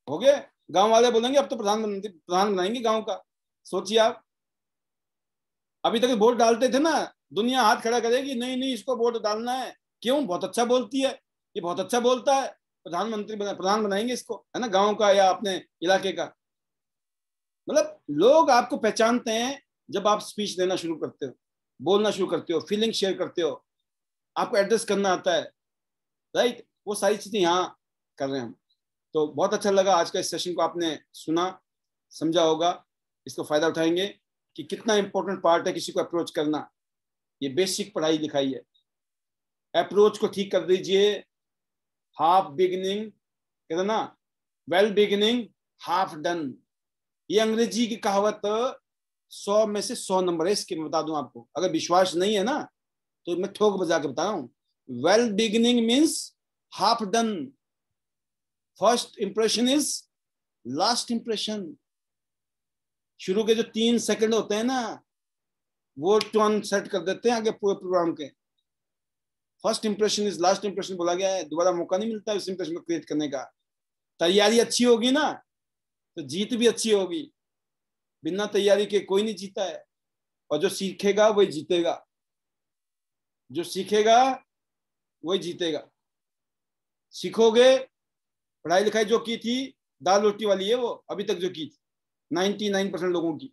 Speaker 1: हो गए गांव वाले बोलेंगे अब तो प्रधानमंत्री प्रधान बनाएंगे गांव का सोचिए आप अभी तक वोट डालते थे ना दुनिया हाथ खड़ा करेगी नहीं नहीं इसको वोट डालना है क्यों बहुत अच्छा बोलती है ये बहुत अच्छा बोलता है प्रधानमंत्री बना, प्रधान बनाएंगे इसको है ना गांव का या अपने इलाके का मतलब लोग आपको पहचानते हैं जब आप स्पीच देना शुरू करते हो बोलना शुरू करते हो फीलिंग शेयर करते हो आपको एड्रेस करना आता है राइट वो सारी चीज़ें यहाँ कर रहे हैं हम तो बहुत अच्छा लगा आज का इस सेशन को आपने सुना समझा होगा इसको फ़ायदा उठाएंगे कि कितना इंपॉर्टेंट पार्ट है किसी को अप्रोच करना ये बेसिक पढ़ाई लिखाई है अप्रोच को ठीक कर दीजिए हाफ बिगिनिंग कहते ना वेल बिगनिंग हाफ डन ये अंग्रेजी की कहावत सौ में से सौ नंबर है इसके मैं बता दूं आपको अगर विश्वास नहीं है ना तो मैं ठोक बजा के बता रहा हूं well beginning means half done first impression is last impression शुरू के जो तीन सेकंड होते हैं ना वो टोन सेट कर देते हैं आगे पूरे प्रोग्राम के first impression is last impression बोला गया है दोबारा मौका नहीं मिलता उस इंप्रेशन को क्रिएट करने का तैयारी अच्छी होगी ना तो जीत भी अच्छी होगी बिना तैयारी के कोई नहीं जीता है और जो सीखेगा वही जीतेगा जो सीखेगा वही जीतेगा सीखोगे पढ़ाई लिखाई जो की थी दाल रोटी वाली है वो अभी तक जो की थी नाइनटी नाइन परसेंट लोगों की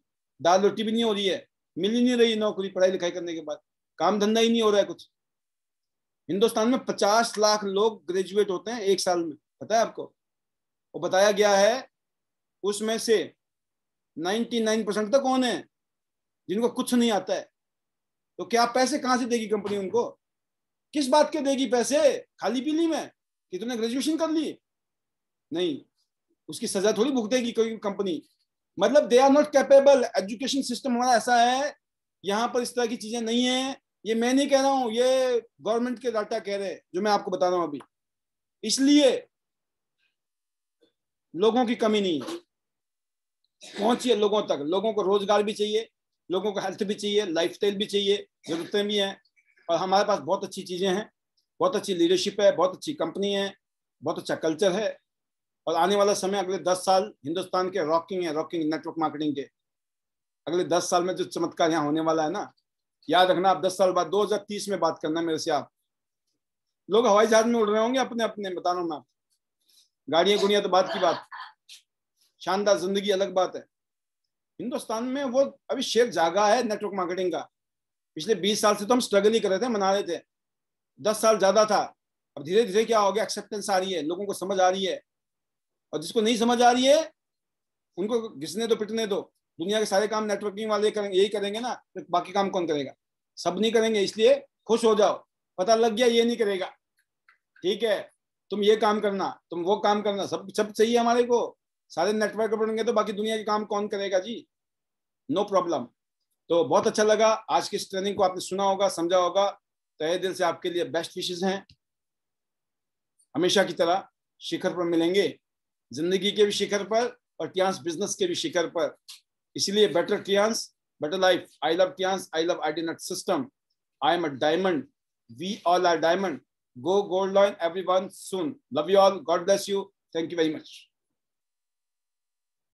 Speaker 1: दाल रोटी भी नहीं हो रही है मिल ही नहीं रही नौकरी पढ़ाई लिखाई करने के बाद काम धंधा ही नहीं हो रहा है कुछ हिंदुस्तान में पचास लाख लोग ग्रेजुएट होते हैं एक साल में पता है आपको और बताया गया है उसमें से नाइन परसेंट तो कौन है जिनको कुछ नहीं आता है तो क्या पैसे कहाँ से देगी कंपनी उनको किस बात के देगी पैसे खाली पीली में कि तुमने ग्रेजुएशन कर ली नहीं उसकी सजा थोड़ी भुगतेगी कोई कंपनी मतलब they are not capable education system हमारा ऐसा है यहाँ पर इस तरह की चीजें नहीं है ये मैं नहीं कह रहा हूँ ये गवर्नमेंट के डाटा कह रहे हैं जो मैं आपको बता रहा हूँ अभी इसलिए लोगों की कमी नहीं है पहुंचिए लोगों तक लोगों को रोजगार भी चाहिए लोगों को हेल्थ भी चाहिए लाइफ भी चाहिए जरूरतें भी हैं और हमारे पास बहुत अच्छी चीज़ें हैं बहुत अच्छी लीडरशिप है बहुत अच्छी कंपनी है बहुत अच्छा कल्चर है और आने वाला समय अगले दस साल हिंदुस्तान के रॉकिंग है रॉकिंग नेटवर्क मार्केटिंग के अगले दस साल में जो चमत्कार यहाँ होने वाला है ना याद रखना आप दस साल बाद दो में बात करना मेरे से आप लोग हवाई जहाज में उड़ रहे होंगे अपने अपने बता रहा मैं गाड़ियां गुड़िया तो बात की बात शानदार जिंदगी अलग बात है हिंदुस्तान में वो अभी शेर जागा है नेटवर्क मार्केटिंग का पिछले बीस साल से तो हम स्ट्रगल ही कर रहे थे मना रहे थे दस साल ज्यादा था अब धीरे धीरे क्या हो गया एक्सेप्टेंस आ रही है लोगों को समझ आ रही है और जिसको नहीं समझ आ रही है उनको घिसने दो पिटने दो दुनिया के सारे काम नेटवर्किंग वाले करेंगे यही करेंगे ना तो बाकी काम कौन करेगा सब नहीं करेंगे इसलिए खुश हो जाओ पता लग गया ये नहीं करेगा ठीक है तुम ये काम करना तुम वो काम करना सब सब चाहिए हमारे को सारे नेटवर्क बनेंगे तो बाकी दुनिया के काम कौन करेगा जी नो no प्रॉब्लम तो बहुत अच्छा लगा आज की इस ट्रेनिंग को आपने सुना होगा समझा होगा तय तो दिल से आपके लिए बेस्ट विशेष हैं हमेशा की तरह शिखर पर मिलेंगे जिंदगी के भी शिखर पर और टियांस बिजनेस के भी शिखर पर इसलिए better Tiens better life I love Tiens I love I nut system I am a diamond we all are diamond go gold line every one soon love you all God bless you thank you very much